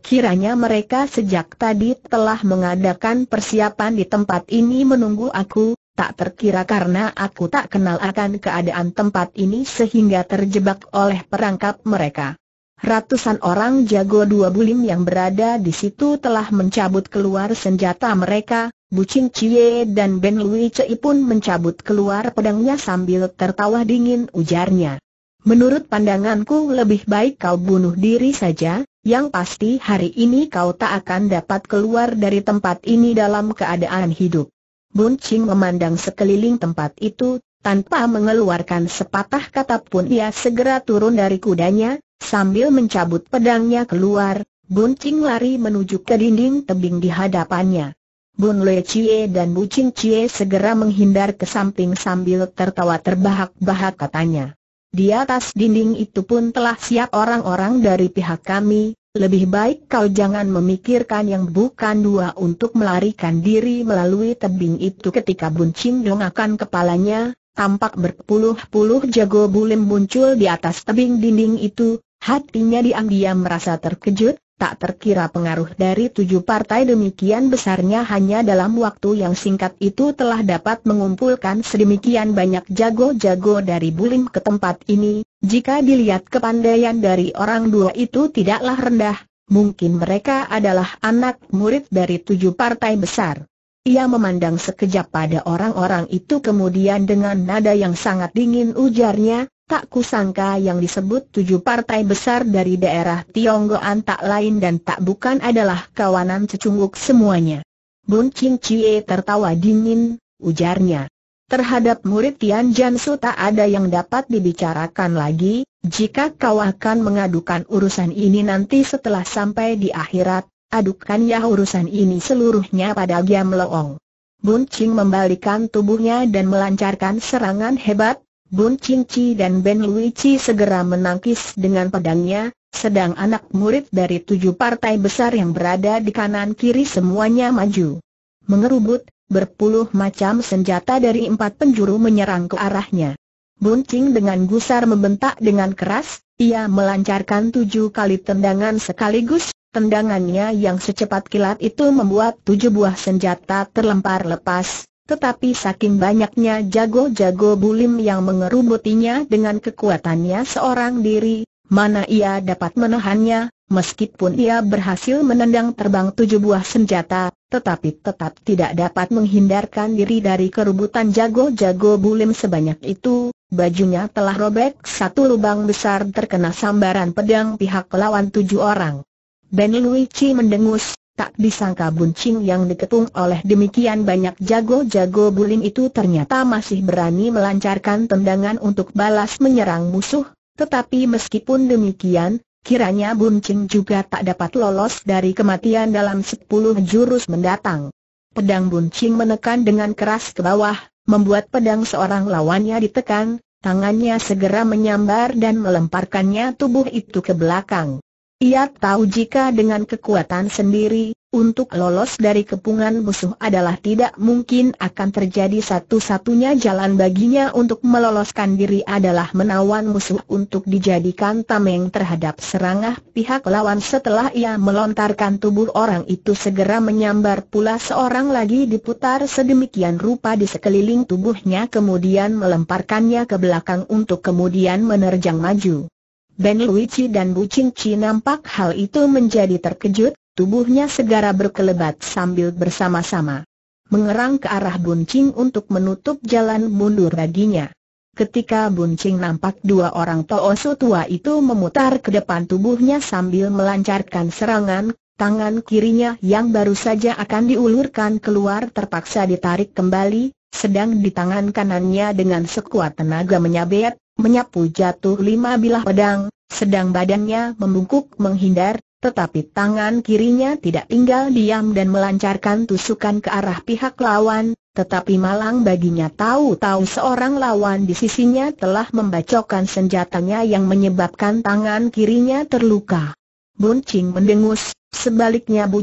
Kiranya mereka sejak tadi telah mengadakan persiapan di tempat ini menunggu aku, tak terkira karena aku tak kenal akan keadaan tempat ini sehingga terjebak oleh perangkap mereka. Ratusan orang jago dua bulim yang berada di situ telah mencabut keluar senjata mereka, Bucing Cie dan Ben Lui Cei pun mencabut keluar pedangnya sambil tertawa dingin ujarnya. Menurut pandanganku lebih baik kau bunuh diri saja, yang pasti hari ini kau tak akan dapat keluar dari tempat ini dalam keadaan hidup. Bun Ching memandang sekeliling tempat itu, tanpa mengeluarkan sepatah kata pun ia segera turun dari kudanya, sambil mencabut pedangnya keluar, Bun Ching lari menuju ke dinding tebing di hadapannya. Bun Le Chie dan Bu Ching Chie segera menghindar ke samping sambil tertawa terbahak-bahak katanya. Di atas dinding itu pun telah siap orang-orang dari pihak kami, lebih baik kau jangan memikirkan yang bukan dua untuk melarikan diri melalui tebing itu ketika Bun Ching Dong kepalanya, tampak berpuluh-puluh jago bulim muncul di atas tebing dinding itu, hatinya diam-diam merasa terkejut, tak terkira pengaruh dari tujuh partai demikian besarnya hanya dalam waktu yang singkat itu telah dapat mengumpulkan sedemikian banyak jago-jago dari Bulim ke tempat ini, jika dilihat kepandaian dari orang dua itu tidaklah rendah, mungkin mereka adalah anak murid dari tujuh partai besar. Ia memandang sekejap pada orang-orang itu kemudian dengan nada yang sangat dingin ujarnya, Tak kusangka yang disebut tujuh partai besar dari daerah Tionggoan tak lain dan tak bukan adalah kawanan cecunguk semuanya. Bun Ching Chie tertawa dingin, ujarnya. Terhadap murid Tian Jansu tak ada yang dapat dibicarakan lagi, jika kau akan mengadukan urusan ini nanti setelah sampai di akhirat, adukan ya urusan ini seluruhnya pada Giam Loong. Bun Ching membalikan tubuhnya dan melancarkan serangan hebat, Bun Cinci dan Ben Luici segera menangkis dengan pedangnya, sedang anak murid dari tujuh partai besar yang berada di kanan kiri semuanya maju. Mengerubut, berpuluh macam senjata dari empat penjuru menyerang ke arahnya. Bun Cing dengan gusar membentak dengan keras, ia melancarkan tujuh kali tendangan sekaligus, Tendangannya yang secepat kilat itu membuat tujuh buah senjata terlempar lepas, tetapi saking banyaknya jago-jago bulim yang mengerubutinya dengan kekuatannya seorang diri, mana ia dapat menahannya, meskipun ia berhasil menendang terbang tujuh buah senjata, tetapi tetap tidak dapat menghindarkan diri dari kerubutan jago-jago bulim sebanyak itu, bajunya telah robek satu lubang besar terkena sambaran pedang pihak lawan tujuh orang. Ben Luigi mendengus, Tak disangka buncing yang diketung oleh demikian banyak jago-jago bulim itu ternyata masih berani melancarkan tendangan untuk balas menyerang musuh, tetapi meskipun demikian, kiranya buncing juga tak dapat lolos dari kematian dalam sepuluh jurus mendatang. Pedang buncing menekan dengan keras ke bawah, membuat pedang seorang lawannya ditekan, tangannya segera menyambar dan melemparkannya tubuh itu ke belakang. Ia tahu jika dengan kekuatan sendiri, untuk lolos dari kepungan musuh adalah tidak mungkin akan terjadi satu-satunya jalan baginya untuk meloloskan diri adalah menawan musuh untuk dijadikan tameng terhadap serangah pihak lawan setelah ia melontarkan tubuh orang itu segera menyambar pula seorang lagi diputar sedemikian rupa di sekeliling tubuhnya kemudian melemparkannya ke belakang untuk kemudian menerjang maju. Ben Luigi dan Chi nampak hal itu menjadi terkejut, tubuhnya segera berkelebat sambil bersama-sama mengerang ke arah Buncing untuk menutup jalan mundur baginya. Ketika Buncing nampak dua orang Toosu tua itu memutar ke depan tubuhnya sambil melancarkan serangan, tangan kirinya yang baru saja akan diulurkan keluar terpaksa ditarik kembali, sedang di tangan kanannya dengan sekuat tenaga menyabet, menyapu jatuh lima bilah pedang, sedang badannya membungkuk menghindar, tetapi tangan kirinya tidak tinggal diam dan melancarkan tusukan ke arah pihak lawan, tetapi malang baginya tahu-tahu seorang lawan di sisinya telah membacokan senjatanya yang menyebabkan tangan kirinya terluka. Buncing mendengus, sebaliknya Bu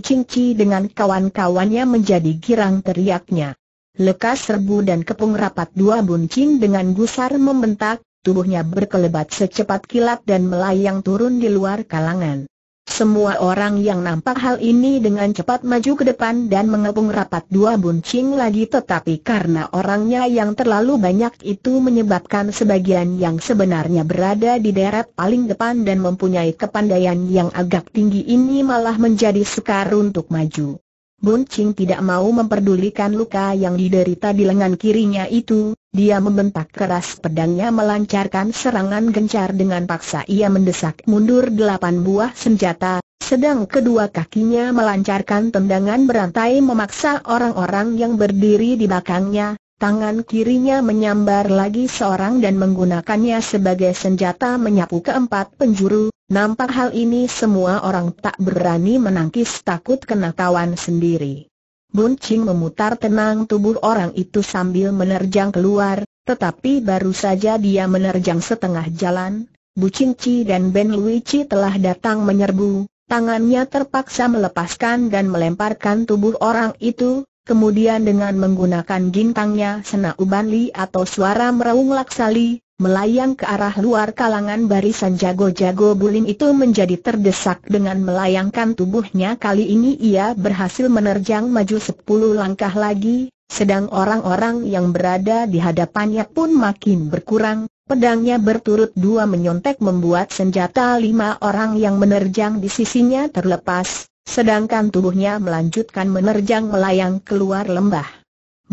dengan kawan-kawannya menjadi girang teriaknya. Lekas serbu dan kepung rapat dua buncing dengan gusar membentak, tubuhnya berkelebat secepat kilat dan melayang turun di luar kalangan. Semua orang yang nampak hal ini dengan cepat maju ke depan dan mengepung rapat dua buncing lagi tetapi karena orangnya yang terlalu banyak itu menyebabkan sebagian yang sebenarnya berada di deret paling depan dan mempunyai kepandaian yang agak tinggi ini malah menjadi sukar untuk maju. Buncing tidak mau memperdulikan luka yang diderita di lengan kirinya itu, dia membentak keras pedangnya melancarkan serangan gencar dengan paksa ia mendesak mundur delapan buah senjata, sedang kedua kakinya melancarkan tendangan berantai memaksa orang-orang yang berdiri di belakangnya, tangan kirinya menyambar lagi seorang dan menggunakannya sebagai senjata menyapu keempat penjuru, nampak hal ini semua orang tak berani menangkis takut kena kawan sendiri. Bun Ching memutar tenang tubuh orang itu sambil menerjang keluar, tetapi baru saja dia menerjang setengah jalan, Bu Ching Chi dan Ben Lui Chi telah datang menyerbu, tangannya terpaksa melepaskan dan melemparkan tubuh orang itu, kemudian dengan menggunakan gintangnya sena uban li atau suara meraung laksali, melayang ke arah luar kalangan barisan jago-jago Bulim itu menjadi terdesak dengan melayangkan tubuhnya kali ini ia berhasil menerjang maju sepuluh langkah lagi, sedang orang-orang yang berada di hadapannya pun makin berkurang, pedangnya berturut dua menyontek membuat senjata lima orang yang menerjang di sisinya terlepas, sedangkan tubuhnya melanjutkan menerjang melayang keluar lembah.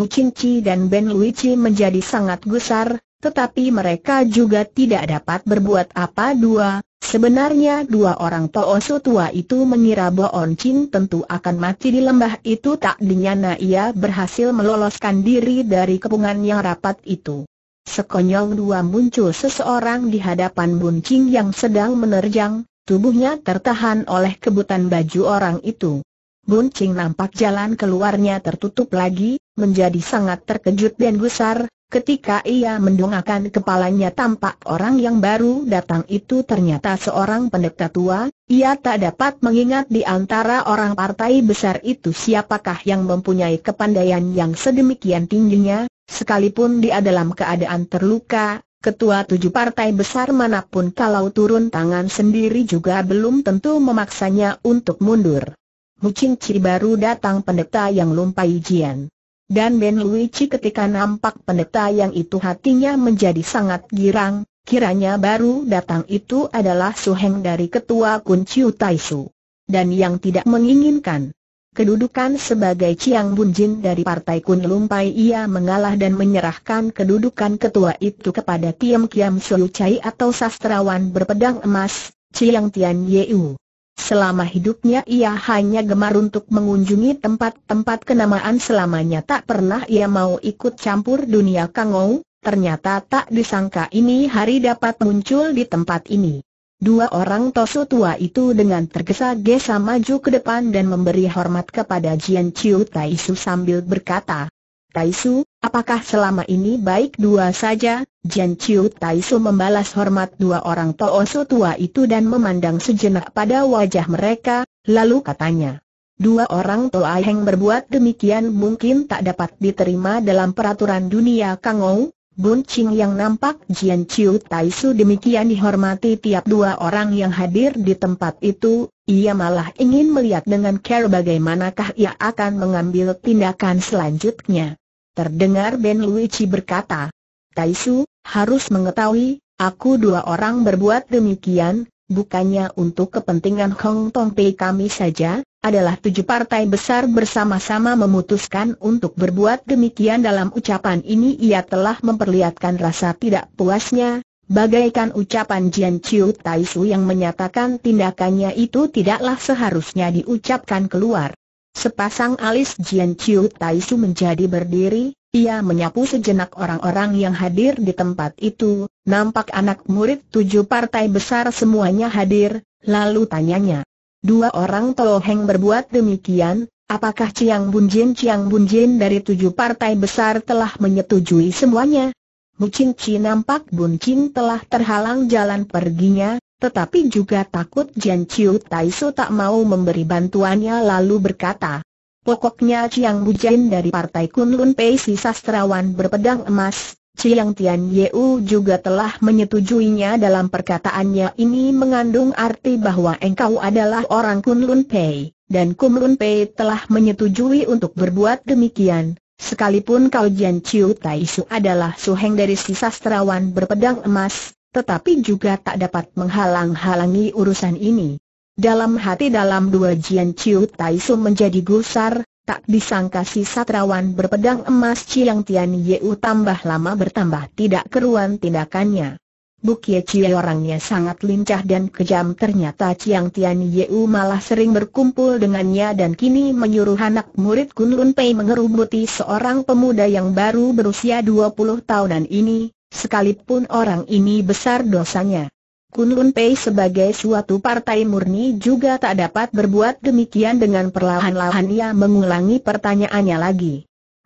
Mucinci dan Ben Luici menjadi sangat gusar, tetapi mereka juga tidak dapat berbuat apa dua. Sebenarnya dua orang Toosu tua itu mengira Bo Chin tentu akan mati di lembah itu tak dinyana ia berhasil meloloskan diri dari kepungan yang rapat itu. Sekonyong dua muncul seseorang di hadapan Buncing yang sedang menerjang, tubuhnya tertahan oleh kebutan baju orang itu. Buncing nampak jalan keluarnya tertutup lagi, menjadi sangat terkejut dan gusar, Ketika ia mendongakkan kepalanya tampak orang yang baru datang itu ternyata seorang pendeta tua, ia tak dapat mengingat di antara orang partai besar itu siapakah yang mempunyai kepandaian yang sedemikian tingginya, sekalipun dia dalam keadaan terluka, ketua tujuh partai besar manapun kalau turun tangan sendiri juga belum tentu memaksanya untuk mundur. Mucing ciri baru datang pendeta yang lumpai Jian. Dan Ben Luici ketika nampak pendeta yang itu hatinya menjadi sangat girang, kiranya baru datang itu adalah suheng dari ketua Kun Tai Su. Dan yang tidak menginginkan. Kedudukan sebagai Chiang Bunjin dari Partai Kun Lumpai ia mengalah dan menyerahkan kedudukan ketua itu kepada Tiam Kiam Sulu Chai atau sastrawan berpedang emas, Chiang Tian Yeu. Selama hidupnya ia hanya gemar untuk mengunjungi tempat-tempat kenamaan selamanya tak pernah ia mau ikut campur dunia Kangou, ternyata tak disangka ini hari dapat muncul di tempat ini. Dua orang tosu tua itu dengan tergesa-gesa maju ke depan dan memberi hormat kepada Jian Chiu Taisu sambil berkata, Taisu, Apakah selama ini baik dua saja? Jian Chiu Taisu membalas hormat dua orang Su tua itu dan memandang sejenak pada wajah mereka, lalu katanya. Dua orang Toa Heng berbuat demikian mungkin tak dapat diterima dalam peraturan dunia Kangou. Bun Ching yang nampak Jian Chiu Taisu demikian dihormati tiap dua orang yang hadir di tempat itu, ia malah ingin melihat dengan care bagaimanakah ia akan mengambil tindakan selanjutnya. Terdengar Ben Luigi berkata, Taisu, harus mengetahui, aku dua orang berbuat demikian, bukannya untuk kepentingan Hong Tong Pei kami saja, adalah tujuh partai besar bersama-sama memutuskan untuk berbuat demikian dalam ucapan ini ia telah memperlihatkan rasa tidak puasnya, bagaikan ucapan Jian Chiu Taisu yang menyatakan tindakannya itu tidaklah seharusnya diucapkan keluar. Sepasang alis Jian Chiu Tai Su menjadi berdiri, ia menyapu sejenak orang-orang yang hadir di tempat itu, nampak anak murid tujuh partai besar semuanya hadir, lalu tanyanya. Dua orang Toloheng berbuat demikian, apakah Bun Ciang Bunjin Bun Bunjin dari tujuh partai besar telah menyetujui semuanya? Mucin Chi nampak Buncin telah terhalang jalan perginya, tetapi juga takut Jian Chiu Tai tak mau memberi bantuannya lalu berkata, Pokoknya Chiang Bujain dari Partai Kunlun Pei si sastrawan berpedang emas, Chiang Tian Yeu juga telah menyetujuinya dalam perkataannya ini mengandung arti bahwa engkau adalah orang Kunlun Pei, dan Kunlun Pei telah menyetujui untuk berbuat demikian. Sekalipun kau Jian Chiu Tai adalah suheng dari si sastrawan berpedang emas, tetapi juga tak dapat menghalang-halangi urusan ini. Dalam hati dalam dua Jian Chiu Tai menjadi gusar, tak disangka si satrawan berpedang emas Chiang Tian Yeu tambah lama bertambah tidak keruan tindakannya. Bukie Cie orangnya sangat lincah dan kejam ternyata Chiang Tian Yeu malah sering berkumpul dengannya dan kini menyuruh anak murid Kun Lun Pei mengerubuti seorang pemuda yang baru berusia 20 tahunan ini, Sekalipun orang ini besar dosanya. Kunlun Pei sebagai suatu partai murni juga tak dapat berbuat demikian dengan perlahan-lahan ia mengulangi pertanyaannya lagi.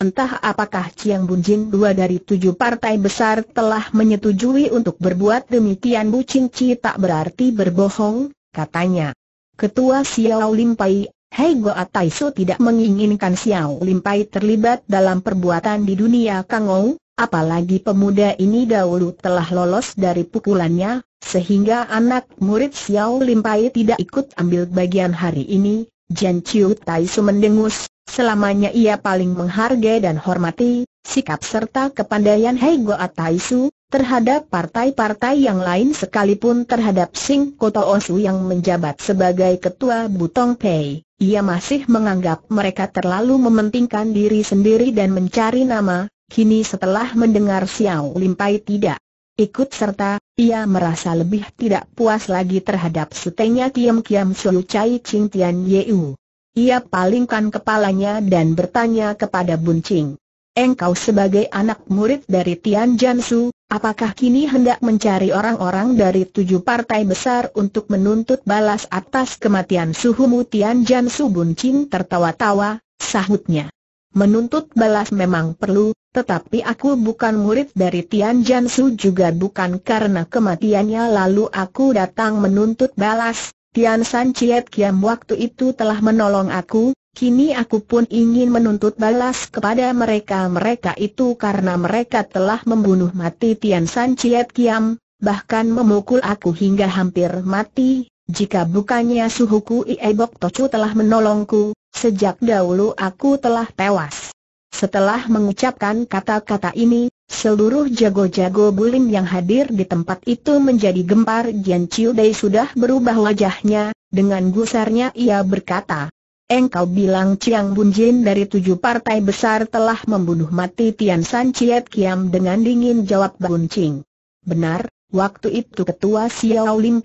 Entah apakah Chiang Bunjin dua dari tujuh partai besar telah menyetujui untuk berbuat demikian Bu Ching Chi tak berarti berbohong, katanya. Ketua Xiao Lim Pai, Hei Goa Su tidak menginginkan Xiao Lim Pai terlibat dalam perbuatan di dunia Ong, Apalagi pemuda ini dahulu telah lolos dari pukulannya, sehingga anak murid Xiao Lim tidak ikut ambil bagian hari ini, Jian Chiu Tai Su mendengus, selamanya ia paling menghargai dan hormati, sikap serta kepandaian Hei Goa Tai Su, terhadap partai-partai yang lain sekalipun terhadap Sing Koto Osu yang menjabat sebagai ketua Butong Pei. Ia masih menganggap mereka terlalu mementingkan diri sendiri dan mencari nama, Kini setelah mendengar Xiao Limpai tidak ikut serta, ia merasa lebih tidak puas lagi terhadap sutenya Kiam Kiam Sulu Chai Ching Tian Yeu. Ia palingkan kepalanya dan bertanya kepada Bun Ching. Engkau sebagai anak murid dari Tian Jansu, apakah kini hendak mencari orang-orang dari tujuh partai besar untuk menuntut balas atas kematian suhumu Tian Jansu Bun Ching tertawa-tawa, sahutnya. Menuntut balas memang perlu, tetapi aku bukan murid dari Tian Jansu juga bukan karena kematiannya lalu aku datang menuntut balas. Tian San Chiet Kiam waktu itu telah menolong aku, kini aku pun ingin menuntut balas kepada mereka-mereka itu karena mereka telah membunuh mati Tian San Chiet Kiam, bahkan memukul aku hingga hampir mati, jika bukannya suhuku Iebok Tochu telah menolongku, Sejak dahulu aku telah tewas. Setelah mengucapkan kata-kata ini, seluruh jago-jago bulim yang hadir di tempat itu menjadi gempar Jian Chiu Dei sudah berubah wajahnya, dengan gusarnya ia berkata, Engkau bilang Chiang Bun Jin dari tujuh partai besar telah membunuh mati Tian San Chiet Kiam dengan dingin jawab Bun Ching. Benar, waktu itu ketua Xiao Lim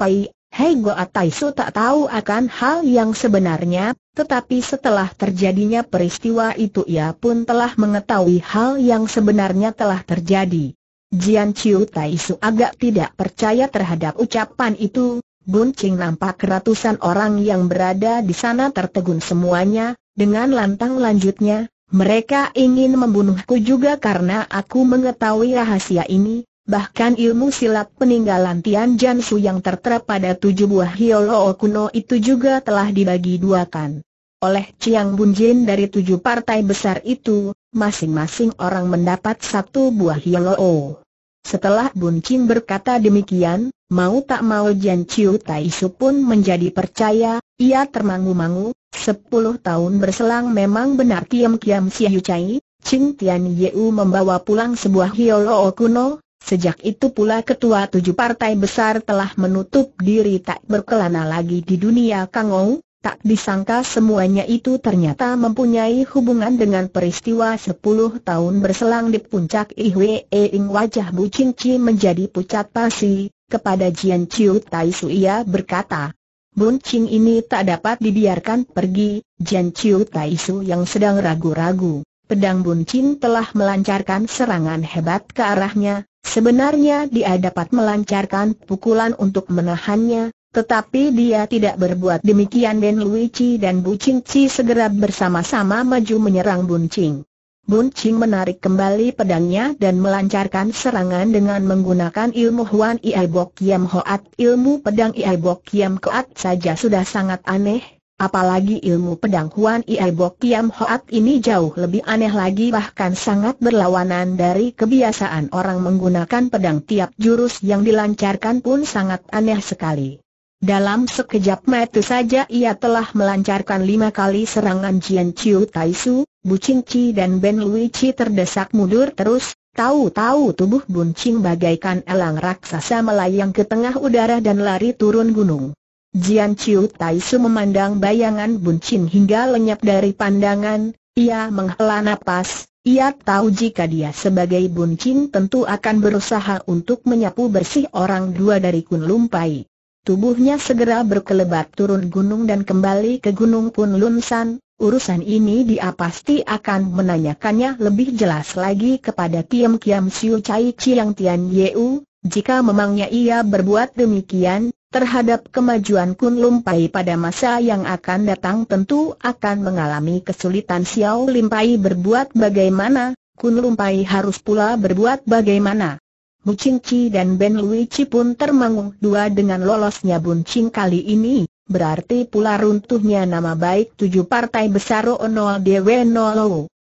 Hei Goa Taisu tak tahu akan hal yang sebenarnya, tetapi setelah terjadinya peristiwa itu ia pun telah mengetahui hal yang sebenarnya telah terjadi. Jian Chiu Taisu agak tidak percaya terhadap ucapan itu, Buncing nampak ratusan orang yang berada di sana tertegun semuanya, dengan lantang lanjutnya, mereka ingin membunuhku juga karena aku mengetahui rahasia ini, Bahkan ilmu silat peninggalan Tian Su yang tertera pada tujuh buah hiolo kuno itu juga telah dibagi duakan. Oleh Chiang Bunjin dari tujuh partai besar itu, masing-masing orang mendapat satu buah O. Setelah Bunjin berkata demikian, mau tak mau Jian Chiu Tai Su pun menjadi percaya, ia termangu-mangu, sepuluh tahun berselang memang benar Tiam Kiam Siu Chai, Ching Tian Yeu membawa pulang sebuah hiolo kuno, Sejak itu pula ketua tujuh partai besar telah menutup diri tak berkelana lagi di dunia Kang Kangou, tak disangka semuanya itu ternyata mempunyai hubungan dengan peristiwa 10 tahun berselang di puncak Ihwe Ing wajah Bu Ching Chi menjadi pucat pasi, kepada Jian Chiu Tai Su ia berkata, Bun Ching ini tak dapat dibiarkan pergi, Jian Chiu Tai Su yang sedang ragu-ragu. Pedang Ching telah melancarkan serangan hebat ke arahnya, Sebenarnya dia dapat melancarkan pukulan untuk menahannya, tetapi dia tidak berbuat demikian Dan Luici dan Bu Ching Chi segera bersama-sama maju menyerang Bun Ching. Bun Ching menarik kembali pedangnya dan melancarkan serangan dengan menggunakan ilmu Huan Iai Bok Yam Hoat. Ilmu pedang Iai Bok Yam Koat saja sudah sangat aneh, Apalagi ilmu pedang Huan Ie Bok Kiam Hoat ini jauh lebih aneh lagi bahkan sangat berlawanan dari kebiasaan orang menggunakan pedang tiap jurus yang dilancarkan pun sangat aneh sekali. Dalam sekejap mata saja ia telah melancarkan lima kali serangan Jian Chiu Tai Su, Bu Ching Chi dan Ben Lui Chi terdesak mundur terus, tahu-tahu tubuh Bun Ching bagaikan elang raksasa melayang ke tengah udara dan lari turun gunung. Jian Chiu Tai Su memandang bayangan Bun Chin hingga lenyap dari pandangan, ia menghela napas, ia tahu jika dia sebagai Bun Chin tentu akan berusaha untuk menyapu bersih orang dua dari Kun Lumpai. Tubuhnya segera berkelebat turun gunung dan kembali ke Gunung Kun Lunsan, urusan ini dia pasti akan menanyakannya lebih jelas lagi kepada Tiam Kiam Siu Chai Chiang Tian Yeu, jika memangnya ia berbuat demikian, terhadap kemajuan Kunlun Pai pada masa yang akan datang tentu akan mengalami kesulitan Xiao Limpai berbuat bagaimana, Kunlun Pai harus pula berbuat bagaimana. Bu Ci dan Ben Lui Ci pun termangu dua dengan lolosnya buncing kali ini, berarti pula runtuhnya nama baik tujuh partai besar Ono Dewe Nolo.